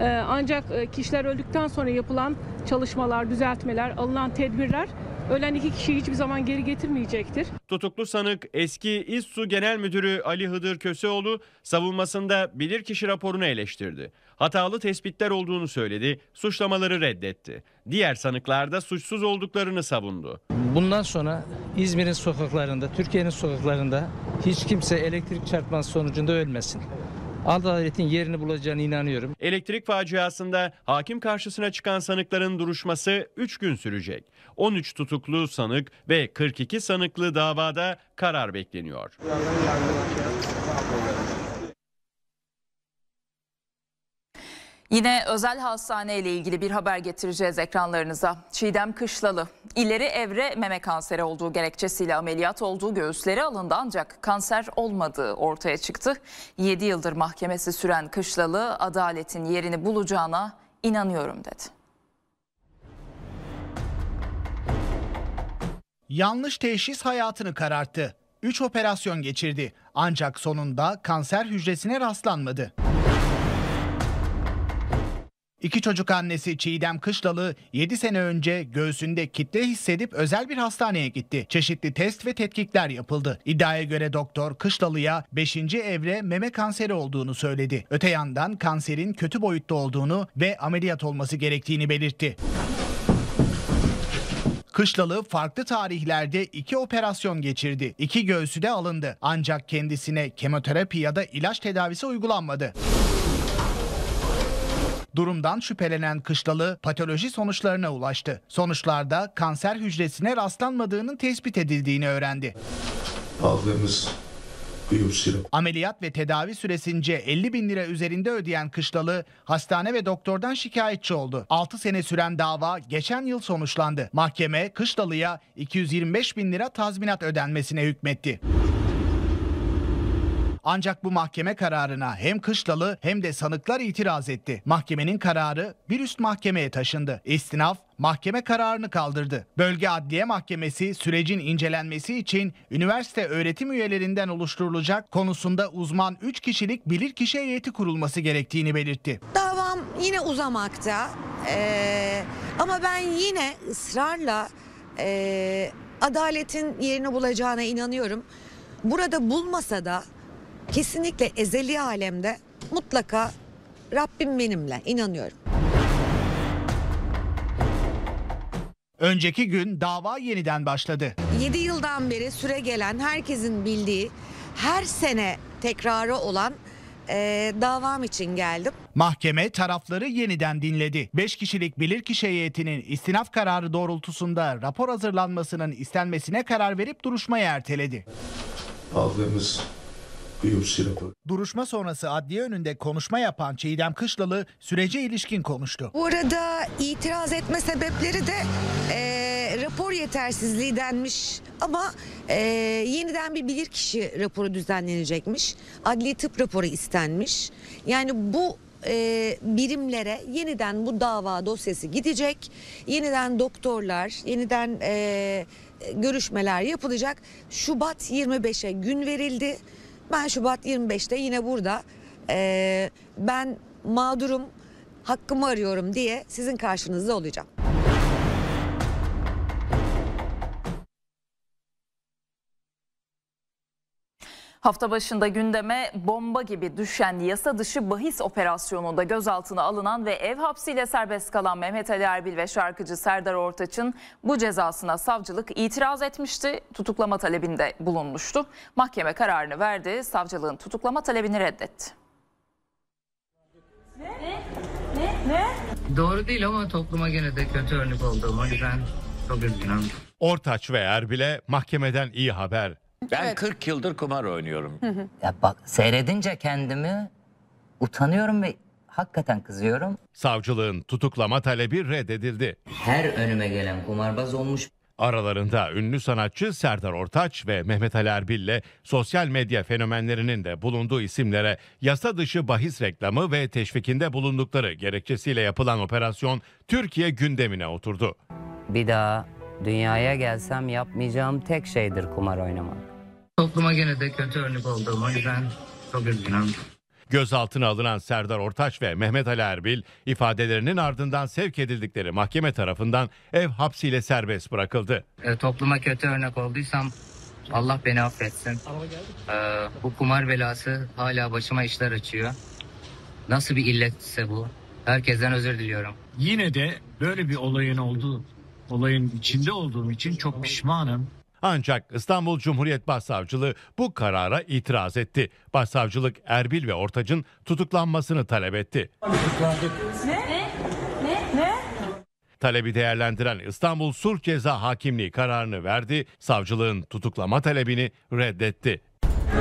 E, ancak e, kişiler öldükten sonra yapılan çalışmalar, düzeltmeler, alınan tedbirler Ölen iki kişiyi hiçbir zaman geri getirmeyecektir. Tutuklu sanık eski İSSU Genel Müdürü Ali Hıdır Köseoğlu savunmasında bilirkişi raporunu eleştirdi. Hatalı tespitler olduğunu söyledi, suçlamaları reddetti. Diğer sanıklar da suçsuz olduklarını savundu. Bundan sonra İzmir'in sokaklarında, Türkiye'nin sokaklarında hiç kimse elektrik çarpması sonucunda ölmesin adaletin yerini bulacağına inanıyorum. Elektrik faciasında hakim karşısına çıkan sanıkların duruşması 3 gün sürecek. 13 tutuklu sanık ve 42 sanıklı davada karar bekleniyor. Yine özel hastane ile ilgili bir haber getireceğiz ekranlarınıza. Çiğdem Kışlalı ileri evre meme kanseri olduğu gerekçesiyle ameliyat olduğu göğüsleri alındı ancak kanser olmadığı ortaya çıktı. 7 yıldır mahkemesi süren Kışlalı adaletin yerini bulacağına inanıyorum dedi. Yanlış teşhis hayatını kararttı. 3 operasyon geçirdi ancak sonunda kanser hücresine rastlanmadı. İki çocuk annesi Çiğdem Kışlalı 7 sene önce göğsünde kitle hissedip özel bir hastaneye gitti. Çeşitli test ve tetkikler yapıldı. İddiaya göre doktor Kışlalı'ya 5. evre meme kanseri olduğunu söyledi. Öte yandan kanserin kötü boyutta olduğunu ve ameliyat olması gerektiğini belirtti. Kışlalı farklı tarihlerde iki operasyon geçirdi. İki göğsü de alındı. Ancak kendisine kemoterapi ya da ilaç tedavisi uygulanmadı. Durumdan şüphelenen Kışlalı patoloji sonuçlarına ulaştı. Sonuçlarda kanser hücresine rastlanmadığının tespit edildiğini öğrendi. Aldığımız Ameliyat ve tedavi süresince 50 bin lira üzerinde ödeyen Kışlalı hastane ve doktordan şikayetçi oldu. 6 sene süren dava geçen yıl sonuçlandı. Mahkeme Kışlalı'ya 225 bin lira tazminat ödenmesine hükmetti. Ancak bu mahkeme kararına hem Kışlalı hem de sanıklar itiraz etti. Mahkemenin kararı bir üst mahkemeye taşındı. İstinaf mahkeme kararını kaldırdı. Bölge Adliye Mahkemesi sürecin incelenmesi için üniversite öğretim üyelerinden oluşturulacak konusunda uzman 3 kişilik bilirkişi heyeti kurulması gerektiğini belirtti. Davam yine uzamakta ee, ama ben yine ısrarla e, adaletin yerini bulacağına inanıyorum. Burada bulmasa da kesinlikle ezeli alemde mutlaka Rabbim benimle inanıyorum. Önceki gün dava yeniden başladı. 7 yıldan beri süre gelen herkesin bildiği her sene tekrarı olan e, davam için geldim. Mahkeme tarafları yeniden dinledi. 5 kişilik bilirkişi heyetinin istinaf kararı doğrultusunda rapor hazırlanmasının istenmesine karar verip duruşmayı erteledi. Aldığımız Duruşma sonrası adliye önünde konuşma yapan Çiğdem Kışlalı sürece ilişkin konuştu. Bu arada itiraz etme sebepleri de e, rapor yetersizliği denmiş ama e, yeniden bir bilirkişi raporu düzenlenecekmiş. Adli tıp raporu istenmiş. Yani bu e, birimlere yeniden bu dava dosyası gidecek. Yeniden doktorlar, yeniden e, görüşmeler yapılacak. Şubat 25'e gün verildi. Ben Şubat 25'te yine burada e, ben mağdurum hakkımı arıyorum diye sizin karşınızda olacağım. Hafta başında gündeme bomba gibi düşen yasa dışı bahis operasyonunda gözaltına alınan ve ev hapsiyle serbest kalan Mehmet Ali Erbil ve şarkıcı Serdar Ortaç'ın bu cezasına savcılık itiraz etmişti. Tutuklama talebinde bulunmuştu. Mahkeme kararını verdi. Savcılığın tutuklama talebini reddetti. Ne? Ne? Ne? Ne? Doğru değil ama topluma gene de kötü örnek olduğum o yüzden çok üzgünüm. Ortaç ve Erbil'e mahkemeden iyi haber. Ben Evet. 40 yıldır kumar oynuyorum. Ya bak seyredince kendimi utanıyorum ve hakikaten kızıyorum. Savcılığın tutuklama talebi reddedildi. Her önüme gelen kumarbaz olmuş. Aralarında ünlü sanatçı Serdar Ortaç ve Mehmet Ali ile sosyal medya fenomenlerinin de bulunduğu isimlere yasa dışı bahis reklamı ve teşvikinde bulundukları gerekçesiyle yapılan operasyon Türkiye gündemine oturdu. Bir daha dünyaya gelsem yapmayacağım tek şeydir kumar oynamak. Topluma gene de kötü örnek oldum. O yüzden çok üzgünüm. Gözaltına alınan Serdar Ortaç ve Mehmet Ali Erbil ifadelerinin ardından sevk edildikleri mahkeme tarafından ev hapsiyle serbest bırakıldı. E, topluma kötü örnek olduysam Allah beni affetsin. E, bu kumar belası hala başıma işler açıyor. Nasıl bir illetse bu. Herkesten özür diliyorum. Yine de böyle bir olayın olduğu, olayın içinde olduğum için çok pişmanım. Ancak İstanbul Cumhuriyet Başsavcılığı bu karara itiraz etti. Başsavcılık Erbil ve Ortaç'ın tutuklanmasını talep etti. Ne? Ne? Ne? Ne? Talebi değerlendiren İstanbul Sulh Ceza Hakimliği kararını verdi. Savcılığın tutuklama talebini reddetti. Ne?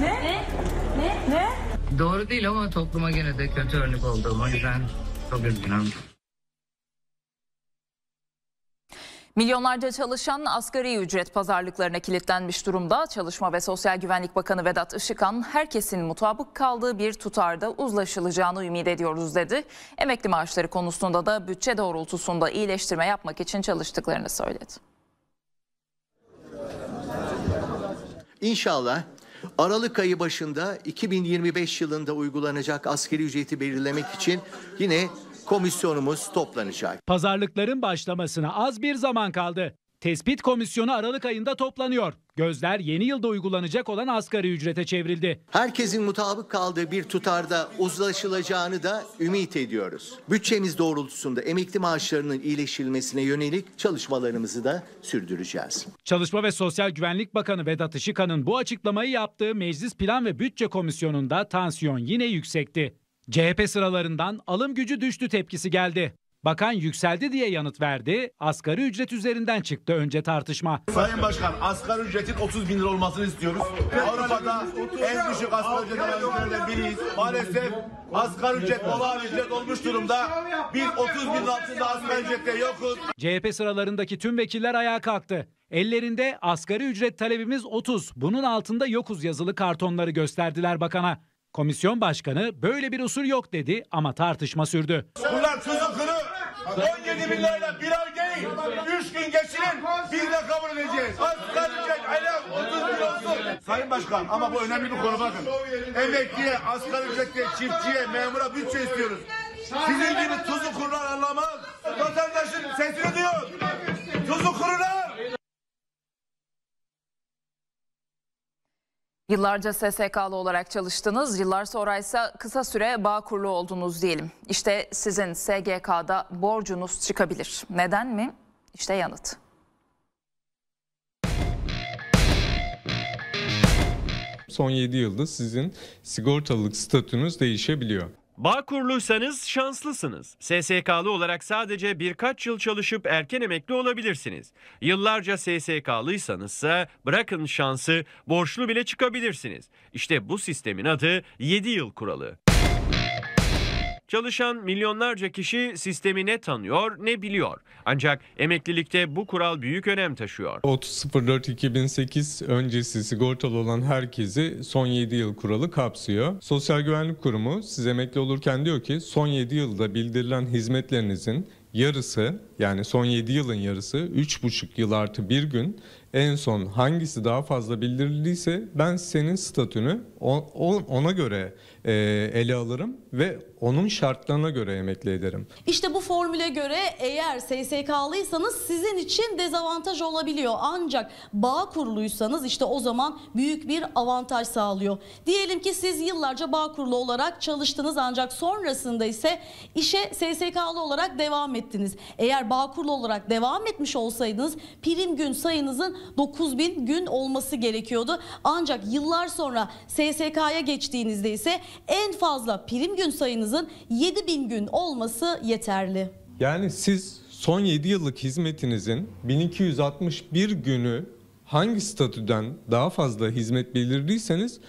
Ne? Ne? Ne? Doğru değil ama topluma gene de kötü örnek oldu. o yüzden çok üzgünüm. Milyonlarca çalışan asgari ücret pazarlıklarına kilitlenmiş durumda. Çalışma ve Sosyal Güvenlik Bakanı Vedat Işıkan herkesin mutabık kaldığı bir tutarda uzlaşılacağını ümit ediyoruz dedi. Emekli maaşları konusunda da bütçe doğrultusunda iyileştirme yapmak için çalıştıklarını söyledi. İnşallah Aralık ayı başında 2025 yılında uygulanacak asgari ücreti belirlemek için yine komisyonumuz toplanacak. Pazarlıkların başlamasına az bir zaman kaldı. Tespit komisyonu Aralık ayında toplanıyor. Gözler yeni yılda uygulanacak olan asgari ücrete çevrildi. Herkesin mutabık kaldığı bir tutarda uzlaşılacağını da ümit ediyoruz. Bütçemiz doğrultusunda emekli maaşlarının iyileşilmesine yönelik çalışmalarımızı da sürdüreceğiz. Çalışma ve Sosyal Güvenlik Bakanı Vedat Işıkan'ın bu açıklamayı yaptığı Meclis Plan ve Bütçe Komisyonu'nda tansiyon yine yüksekti. CHP sıralarından alım gücü düştü tepkisi geldi. Bakan yükseldi diye yanıt verdi. Asgari ücret üzerinden çıktı önce tartışma. Sayın Başkan asgari ücretin 30 bin lira olmasını istiyoruz. Avrupa'da en düşük asgari ücret alanlarından biriyiz. Maalesef asgari ücret olağan ücret olmuş durumda. Biz 30 bin altında asgari ücrette yokuz. CHP sıralarındaki tüm vekiller ayağa kalktı. Ellerinde asgari ücret talebimiz 30, bunun altında yokuz yazılı kartonları gösterdiler bakana. Komisyon başkanı böyle bir usul yok dedi ama tartışma sürdü. Bunlar tuzu kuru. 17 bin lirayla bir ay değil, 3 gün geçinin bir de kabul edeceğiz. Asgari aylık 30 bin olsun. Sayın Başkan ama bu önemli bir konu bakın. Emekliye, asgari ücretliye, çiftçiye, memura bütçe istiyoruz. Sizin gibi tuzu kurular anlamaz. Vatandaşın sesini duyuyor. Tuzu kurular. Yıllarca SSK'lı olarak çalıştınız, yıllar sonra ise kısa süre bağ kurulu oldunuz diyelim. İşte sizin SGK'da borcunuz çıkabilir. Neden mi? İşte yanıt. Son 7 yılda sizin sigortalılık statünüz değişebiliyor. Bağkurluysanız şanslısınız. SSK'lı olarak sadece birkaç yıl çalışıp erken emekli olabilirsiniz. Yıllarca SSK'lıysanızsa bırakın şansı borçlu bile çıkabilirsiniz. İşte bu sistemin adı 7 yıl kuralı. Çalışan milyonlarca kişi sistemi ne tanıyor ne biliyor. Ancak emeklilikte bu kural büyük önem taşıyor. 30.04.2008 öncesi sigortalı olan herkesi son 7 yıl kuralı kapsıyor. Sosyal Güvenlik Kurumu siz emekli olurken diyor ki son 7 yılda bildirilen hizmetlerinizin yarısı yani son 7 yılın yarısı 3,5 yıl artı bir gün en son hangisi daha fazla bildirildiyse ben senin statünü ona göre e, ele alırım ve onun şartlarına göre emekli ederim. İşte bu formüle göre eğer SSK'lıysanız sizin için dezavantaj olabiliyor. Ancak bağ kuruluysanız işte o zaman büyük bir avantaj sağlıyor. Diyelim ki siz yıllarca bağ kurulu olarak çalıştınız ancak sonrasında ise işe SSK'lı olarak devam ettiniz. Eğer bağ kurulu olarak devam etmiş olsaydınız prim gün sayınızın 9000 gün olması gerekiyordu. Ancak yıllar sonra SSK'ya geçtiğinizde ise en fazla prim gün sayınızın bin gün olması yeterli. Yani siz son 7 yıllık hizmetinizin 1261 günü hangi statüden daha fazla hizmet belirliyseniz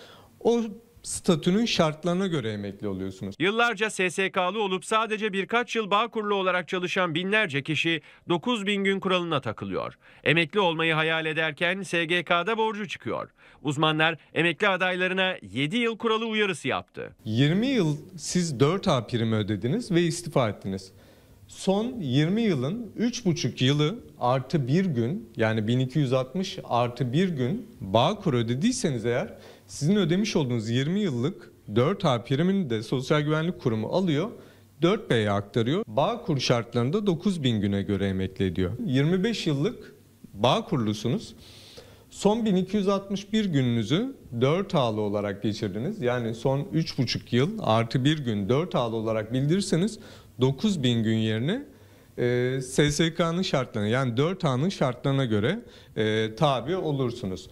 o statünün şartlarına göre emekli oluyorsunuz. Yıllarca SSK'lı olup sadece birkaç yıl bağ kurulu olarak çalışan binlerce kişi 9000 gün kuralına takılıyor. Emekli olmayı hayal ederken SGK'da borcu çıkıyor. Uzmanlar emekli adaylarına 7 yıl kuralı uyarısı yaptı. 20 yıl siz 4A primi ödediniz ve istifa ettiniz. Son 20 yılın 3,5 yılı artı bir gün yani 1260 artı bir gün bağ kur ödediyseniz eğer sizin ödemiş olduğunuz 20 yıllık 4A primini de Sosyal Güvenlik Kurumu alıyor. 4B'ye aktarıyor. Bağ kur şartlarında 9000 güne göre emekli ediyor. 25 yıllık bağ kurlusunuz. Son 1261 gününüzü 4 ağlı olarak geçirdiniz. Yani son 3,5 yıl artı 1 gün 4 ağlı olarak bildirirseniz 9000 gün yerine e, SSK'nın şartlarına yani 4 ağının şartlarına göre e, tabi olursunuz.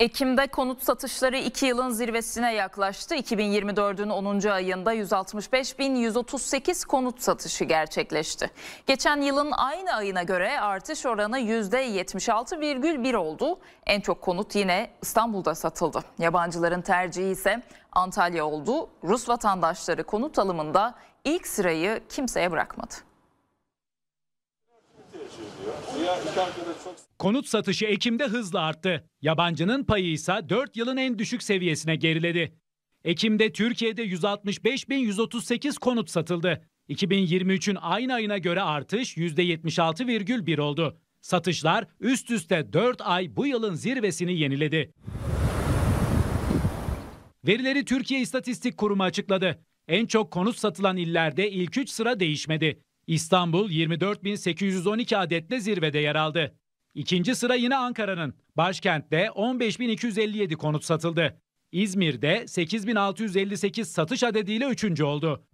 Ekim'de konut satışları 2 yılın zirvesine yaklaştı. 2024'ün 10. ayında 165.138 konut satışı gerçekleşti. Geçen yılın aynı ayına göre artış oranı %76,1 oldu. En çok konut yine İstanbul'da satıldı. Yabancıların tercihi ise Antalya oldu. Rus vatandaşları konut alımında ilk sırayı kimseye bırakmadı. Konut satışı Ekim'de hızla arttı. Yabancının payı ise 4 yılın en düşük seviyesine geriledi. Ekim'de Türkiye'de 165.138 konut satıldı. 2023'ün aynı ayına göre artış %76,1 oldu. Satışlar üst üste 4 ay bu yılın zirvesini yeniledi. Verileri Türkiye İstatistik Kurumu açıkladı. En çok konut satılan illerde ilk 3 sıra değişmedi. İstanbul 24.812 adetle zirvede yer aldı. İkinci sıra yine Ankara'nın. Başkentte 15.257 konut satıldı. İzmir'de 8.658 satış adediyle üçüncü oldu.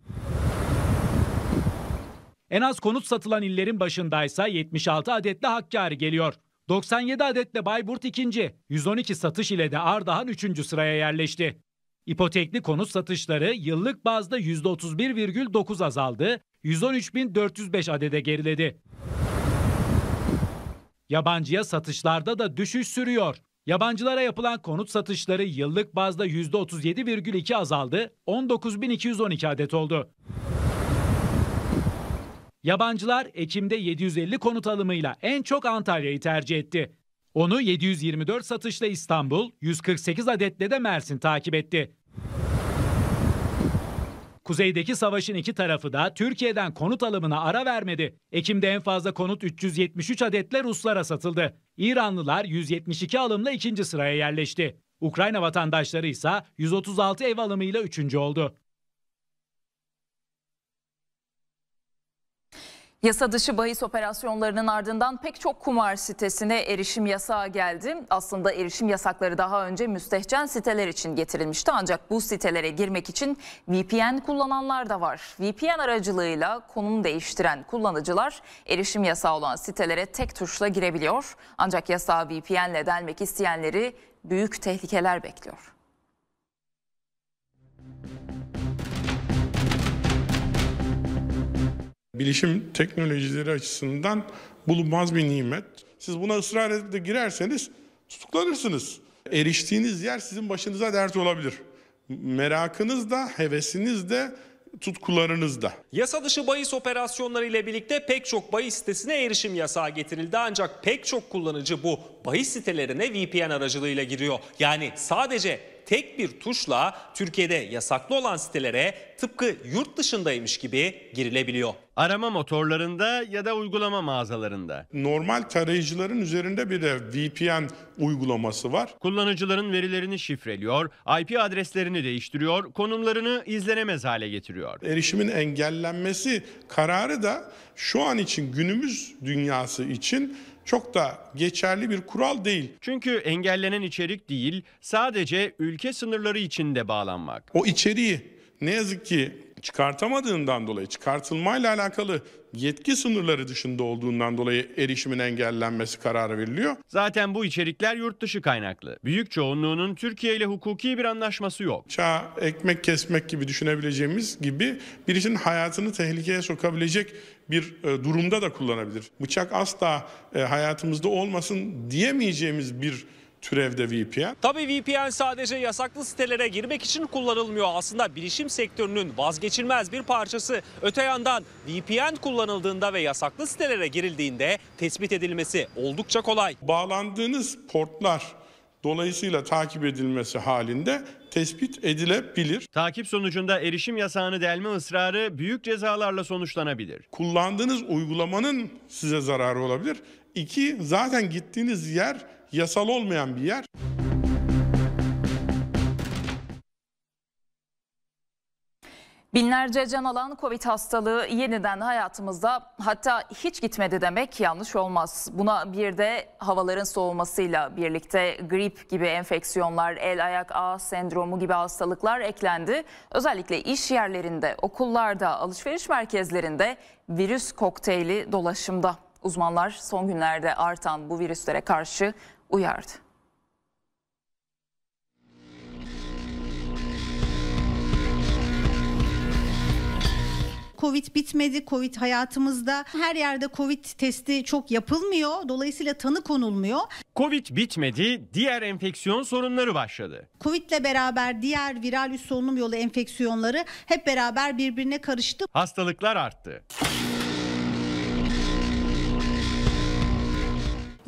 En az konut satılan illerin başındaysa 76 adetle Hakkari geliyor. 97 adetle Bayburt ikinci, 112 satış ile de Ardahan üçüncü sıraya yerleşti. İpotekli konut satışları yıllık bazda %31,9 azaldı 113.405 adede geriledi. Yabancıya satışlarda da düşüş sürüyor. Yabancılara yapılan konut satışları yıllık bazda %37,2 azaldı, 19.212 adet oldu. Yabancılar Ekim'de 750 konut alımıyla en çok Antalya'yı tercih etti. Onu 724 satışla İstanbul, 148 adetle de Mersin takip etti. Kuzeydeki savaşın iki tarafı da Türkiye'den konut alımına ara vermedi. Ekim'de en fazla konut 373 adetle Ruslara satıldı. İranlılar 172 alımla ikinci sıraya yerleşti. Ukrayna vatandaşları ise 136 ev alımıyla üçüncü oldu. Yasa dışı bahis operasyonlarının ardından pek çok kumar sitesine erişim yasağı geldi. Aslında erişim yasakları daha önce müstehcen siteler için getirilmişti. Ancak bu sitelere girmek için VPN kullananlar da var. VPN aracılığıyla konum değiştiren kullanıcılar erişim yasağı olan sitelere tek tuşla girebiliyor. Ancak yasağı VPN ile delmek isteyenleri büyük tehlikeler bekliyor. Bilişim teknolojileri açısından bulunmaz bir nimet. Siz buna ısrar edip de girerseniz tutuklanırsınız. Eriştiğiniz yer sizin başınıza dert olabilir. Merakınız da, hevesiniz de tutkularınızda. Yasa dışı bahis operasyonları ile birlikte pek çok bahis sitesine erişim yasağı getirildi ancak pek çok kullanıcı bu bahis sitelerine VPN aracılığıyla giriyor. Yani sadece tek bir tuşla Türkiye'de yasaklı olan sitelere tıpkı yurt dışındaymış gibi girilebiliyor. Arama motorlarında ya da uygulama mağazalarında. Normal tarayıcıların üzerinde bir de VPN uygulaması var. Kullanıcıların verilerini şifreliyor, IP adreslerini değiştiriyor, konumlarını izlenemez hale getiriyor. Erişimin engellenmesi kararı da şu an için günümüz dünyası için çok da geçerli bir kural değil. Çünkü engellenen içerik değil, sadece ülke sınırları içinde bağlanmak. O içeriği ne yazık ki çıkartamadığından dolayı, çıkartılmayla alakalı yetki sınırları dışında olduğundan dolayı erişimin engellenmesi kararı veriliyor. Zaten bu içerikler yurt dışı kaynaklı. Büyük çoğunluğunun Türkiye ile hukuki bir anlaşması yok. Çağ ekmek kesmek gibi düşünebileceğimiz gibi birisinin hayatını tehlikeye sokabilecek bir e, durumda da kullanabilir. Bıçak asla e, hayatımızda olmasın diyemeyeceğimiz bir türevde VPN. Tabii VPN sadece yasaklı sitelere girmek için kullanılmıyor. Aslında bilişim sektörünün vazgeçilmez bir parçası. Öte yandan VPN kullanıldığında ve yasaklı sitelere girildiğinde tespit edilmesi oldukça kolay. Bağlandığınız portlar dolayısıyla takip edilmesi halinde tespit edilebilir. Takip sonucunda erişim yasağını delme ısrarı büyük cezalarla sonuçlanabilir. Kullandığınız uygulamanın size zararı olabilir. İki, zaten gittiğiniz yer yasal olmayan bir yer. Binlerce can alan Covid hastalığı yeniden hayatımızda hatta hiç gitmedi demek yanlış olmaz. Buna bir de havaların soğumasıyla birlikte grip gibi enfeksiyonlar, el ayak ağ sendromu gibi hastalıklar eklendi. Özellikle iş yerlerinde, okullarda, alışveriş merkezlerinde virüs kokteyli dolaşımda. Uzmanlar son günlerde artan bu virüslere karşı uyardı. Covid bitmedi. Covid hayatımızda. Her yerde Covid testi çok yapılmıyor. Dolayısıyla tanı konulmuyor. Covid bitmedi. Diğer enfeksiyon sorunları başladı. Covid ile beraber diğer viral üst solunum yolu enfeksiyonları hep beraber birbirine karıştı. Hastalıklar arttı.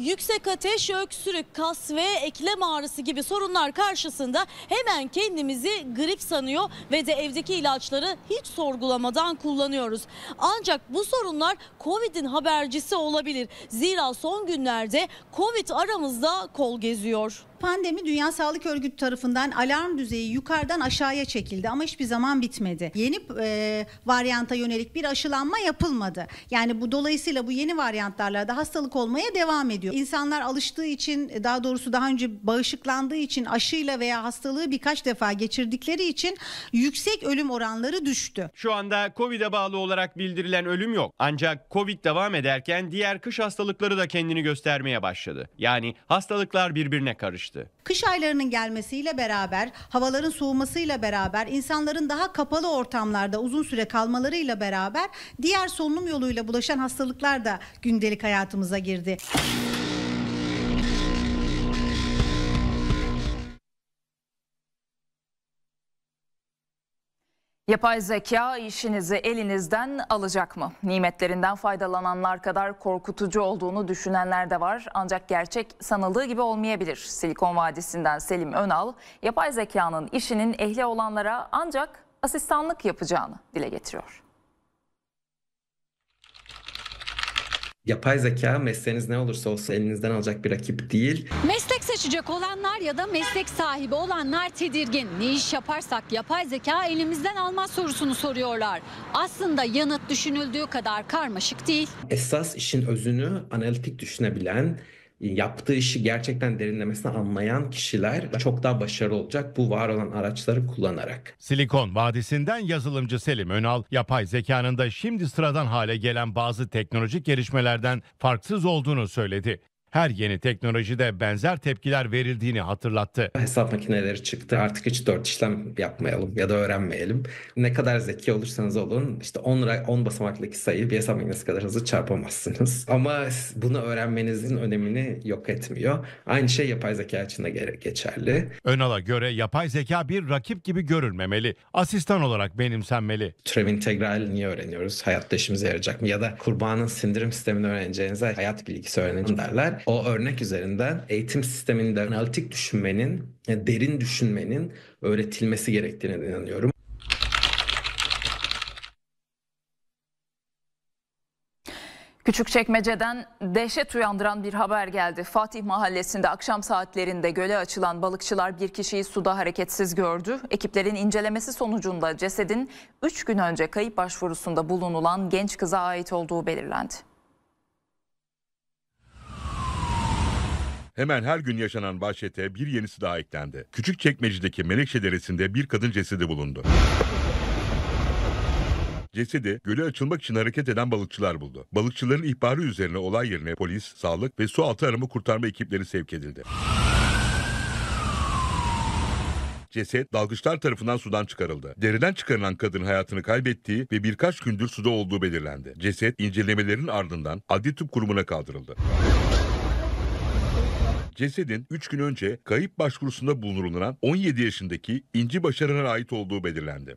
yüksek ateş, öksürük, kas ve eklem ağrısı gibi sorunlar karşısında hemen kendimizi grip sanıyor ve de evdeki ilaçları hiç sorgulamadan kullanıyoruz. Ancak bu sorunlar Covid'in habercisi olabilir. Zira son günlerde Covid aramızda kol geziyor pandemi Dünya Sağlık Örgütü tarafından alarm düzeyi yukarıdan aşağıya çekildi ama hiçbir zaman bitmedi. Yeni e, varyanta yönelik bir aşılanma yapılmadı. Yani bu dolayısıyla bu yeni varyantlarla da hastalık olmaya devam ediyor. İnsanlar alıştığı için daha doğrusu daha önce bağışıklandığı için aşıyla veya hastalığı birkaç defa geçirdikleri için yüksek ölüm oranları düştü. Şu anda Covid'e bağlı olarak bildirilen ölüm yok. Ancak Covid devam ederken diğer kış hastalıkları da kendini göstermeye başladı. Yani hastalıklar birbirine karıştı gelmişti. Kış aylarının gelmesiyle beraber, havaların soğumasıyla beraber, insanların daha kapalı ortamlarda uzun süre kalmalarıyla beraber diğer solunum yoluyla bulaşan hastalıklar da gündelik hayatımıza girdi. Yapay zeka işinizi elinizden alacak mı? Nimetlerinden faydalananlar kadar korkutucu olduğunu düşünenler de var. Ancak gerçek sanıldığı gibi olmayabilir. Silikon Vadisi'nden Selim Önal, yapay zekanın işinin ehli olanlara ancak asistanlık yapacağını dile getiriyor. Yapay zeka mesleğiniz ne olursa olsun elinizden alacak bir rakip değil. Meslek seçecek olanlar ya da meslek sahibi olanlar tedirgin. Ne iş yaparsak yapay zeka elimizden almaz sorusunu soruyorlar. Aslında yanıt düşünüldüğü kadar karmaşık değil. Esas işin özünü analitik düşünebilen yaptığı işi gerçekten derinlemesine anlayan kişiler çok daha başarılı olacak bu var olan araçları kullanarak. Silikon Vadisi'nden yazılımcı Selim Önal, yapay zekanın da şimdi sıradan hale gelen bazı teknolojik gelişmelerden farksız olduğunu söyledi her yeni teknolojide benzer tepkiler verildiğini hatırlattı. Hesap makineleri çıktı artık hiç dört işlem yapmayalım ya da öğrenmeyelim. Ne kadar zeki olursanız olun işte 10, 10 basamaklık sayıyı bir hesap makinesi kadar hızlı çarpamazsınız. (laughs) Ama bunu öğrenmenizin önemini yok etmiyor. Aynı şey yapay zeka için de geçerli. Önal'a göre yapay zeka bir rakip gibi görülmemeli. Asistan olarak benimsenmeli. Türev integral niye öğreniyoruz? Hayatta işimize yarayacak mı? Ya da kurbanın sindirim sistemini öğreneceğinize hayat bilgisi öğrenin derler o örnek üzerinden eğitim sisteminde analitik düşünmenin, yani e, derin düşünmenin öğretilmesi gerektiğine inanıyorum. çekmeceden dehşet uyandıran bir haber geldi. Fatih Mahallesi'nde akşam saatlerinde göle açılan balıkçılar bir kişiyi suda hareketsiz gördü. Ekiplerin incelemesi sonucunda cesedin 3 gün önce kayıp başvurusunda bulunulan genç kıza ait olduğu belirlendi. Hemen her gün yaşanan vahşete bir yenisi daha eklendi. Küçükçekmece'deki Menekşe Deresi'nde bir kadın cesedi bulundu. Cesedi göle açılmak için hareket eden balıkçılar buldu. Balıkçıların ihbarı üzerine olay yerine polis, sağlık ve su altı arama kurtarma ekipleri sevk edildi. Ceset dalgıçlar tarafından sudan çıkarıldı. Deriden çıkarılan kadın hayatını kaybettiği ve birkaç gündür suda olduğu belirlendi. Ceset incelemelerin ardından Adli Tıp Kurumu'na kaldırıldı cesedin 3 gün önce kayıp başvurusunda bulunulan 17 yaşındaki İnci Başaran'a ait olduğu belirlendi.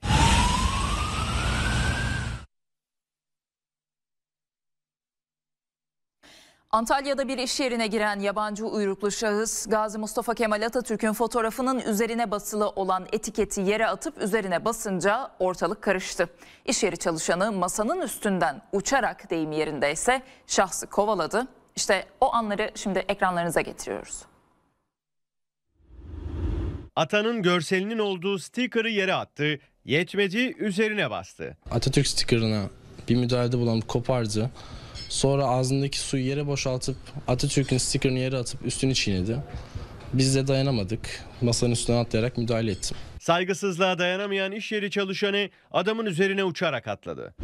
Antalya'da bir iş yerine giren yabancı uyruklu şahıs Gazi Mustafa Kemal Atatürk'ün fotoğrafının üzerine basılı olan etiketi yere atıp üzerine basınca ortalık karıştı. İş yeri çalışanı masanın üstünden uçarak deyim yerinde ise şahsı kovaladı işte o anları şimdi ekranlarınıza getiriyoruz. Atanın görselinin olduğu sticker'ı yere attı. Yetmeci üzerine bastı. Atatürk sticker'ına bir müdahalede bulan kopardı. Sonra ağzındaki suyu yere boşaltıp Atatürk'ün sticker'ını yere atıp üstünü çiğnedi. Biz de dayanamadık. Masanın üstüne atlayarak müdahale ettim. Saygısızlığa dayanamayan iş yeri çalışanı adamın üzerine uçarak atladı.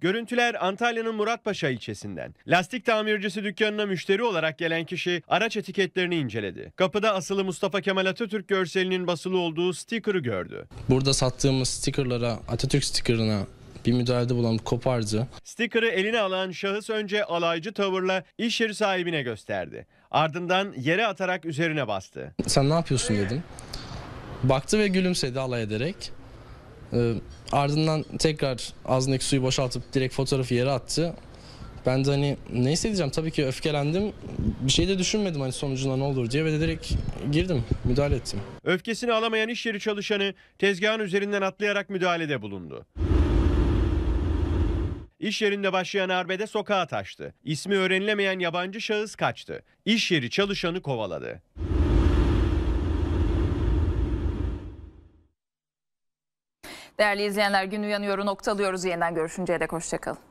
Görüntüler Antalya'nın Muratpaşa ilçesinden. Lastik tamircisi dükkanına müşteri olarak gelen kişi araç etiketlerini inceledi. Kapıda asılı Mustafa Kemal Atatürk görselinin basılı olduğu sticker'ı gördü. Burada sattığımız sticker'lara Atatürk sticker'ına bir müdahalede bulan kopardı. Sticker'ı eline alan şahıs önce alaycı tavırla iş yeri sahibine gösterdi. Ardından yere atarak üzerine bastı. Sen ne yapıyorsun dedim. Baktı ve gülümsedi alay ederek. Ee, Ardından tekrar ağzındaki suyu boşaltıp direkt fotoğrafı yere attı. Ben de hani ne hissedeceğim tabii ki öfkelendim. Bir şey de düşünmedim hani sonucunda ne olur diye ve de direkt girdim müdahale ettim. Öfkesini alamayan iş yeri çalışanı tezgahın üzerinden atlayarak müdahalede bulundu. İş yerinde başlayan arbede sokağa taştı. İsmi öğrenilemeyen yabancı şahıs kaçtı. İş yeri çalışanı kovaladı. Değerli izleyenler gün uyanıyoru noktalıyoruz. Yeniden görüşünceye dek hoşçakalın.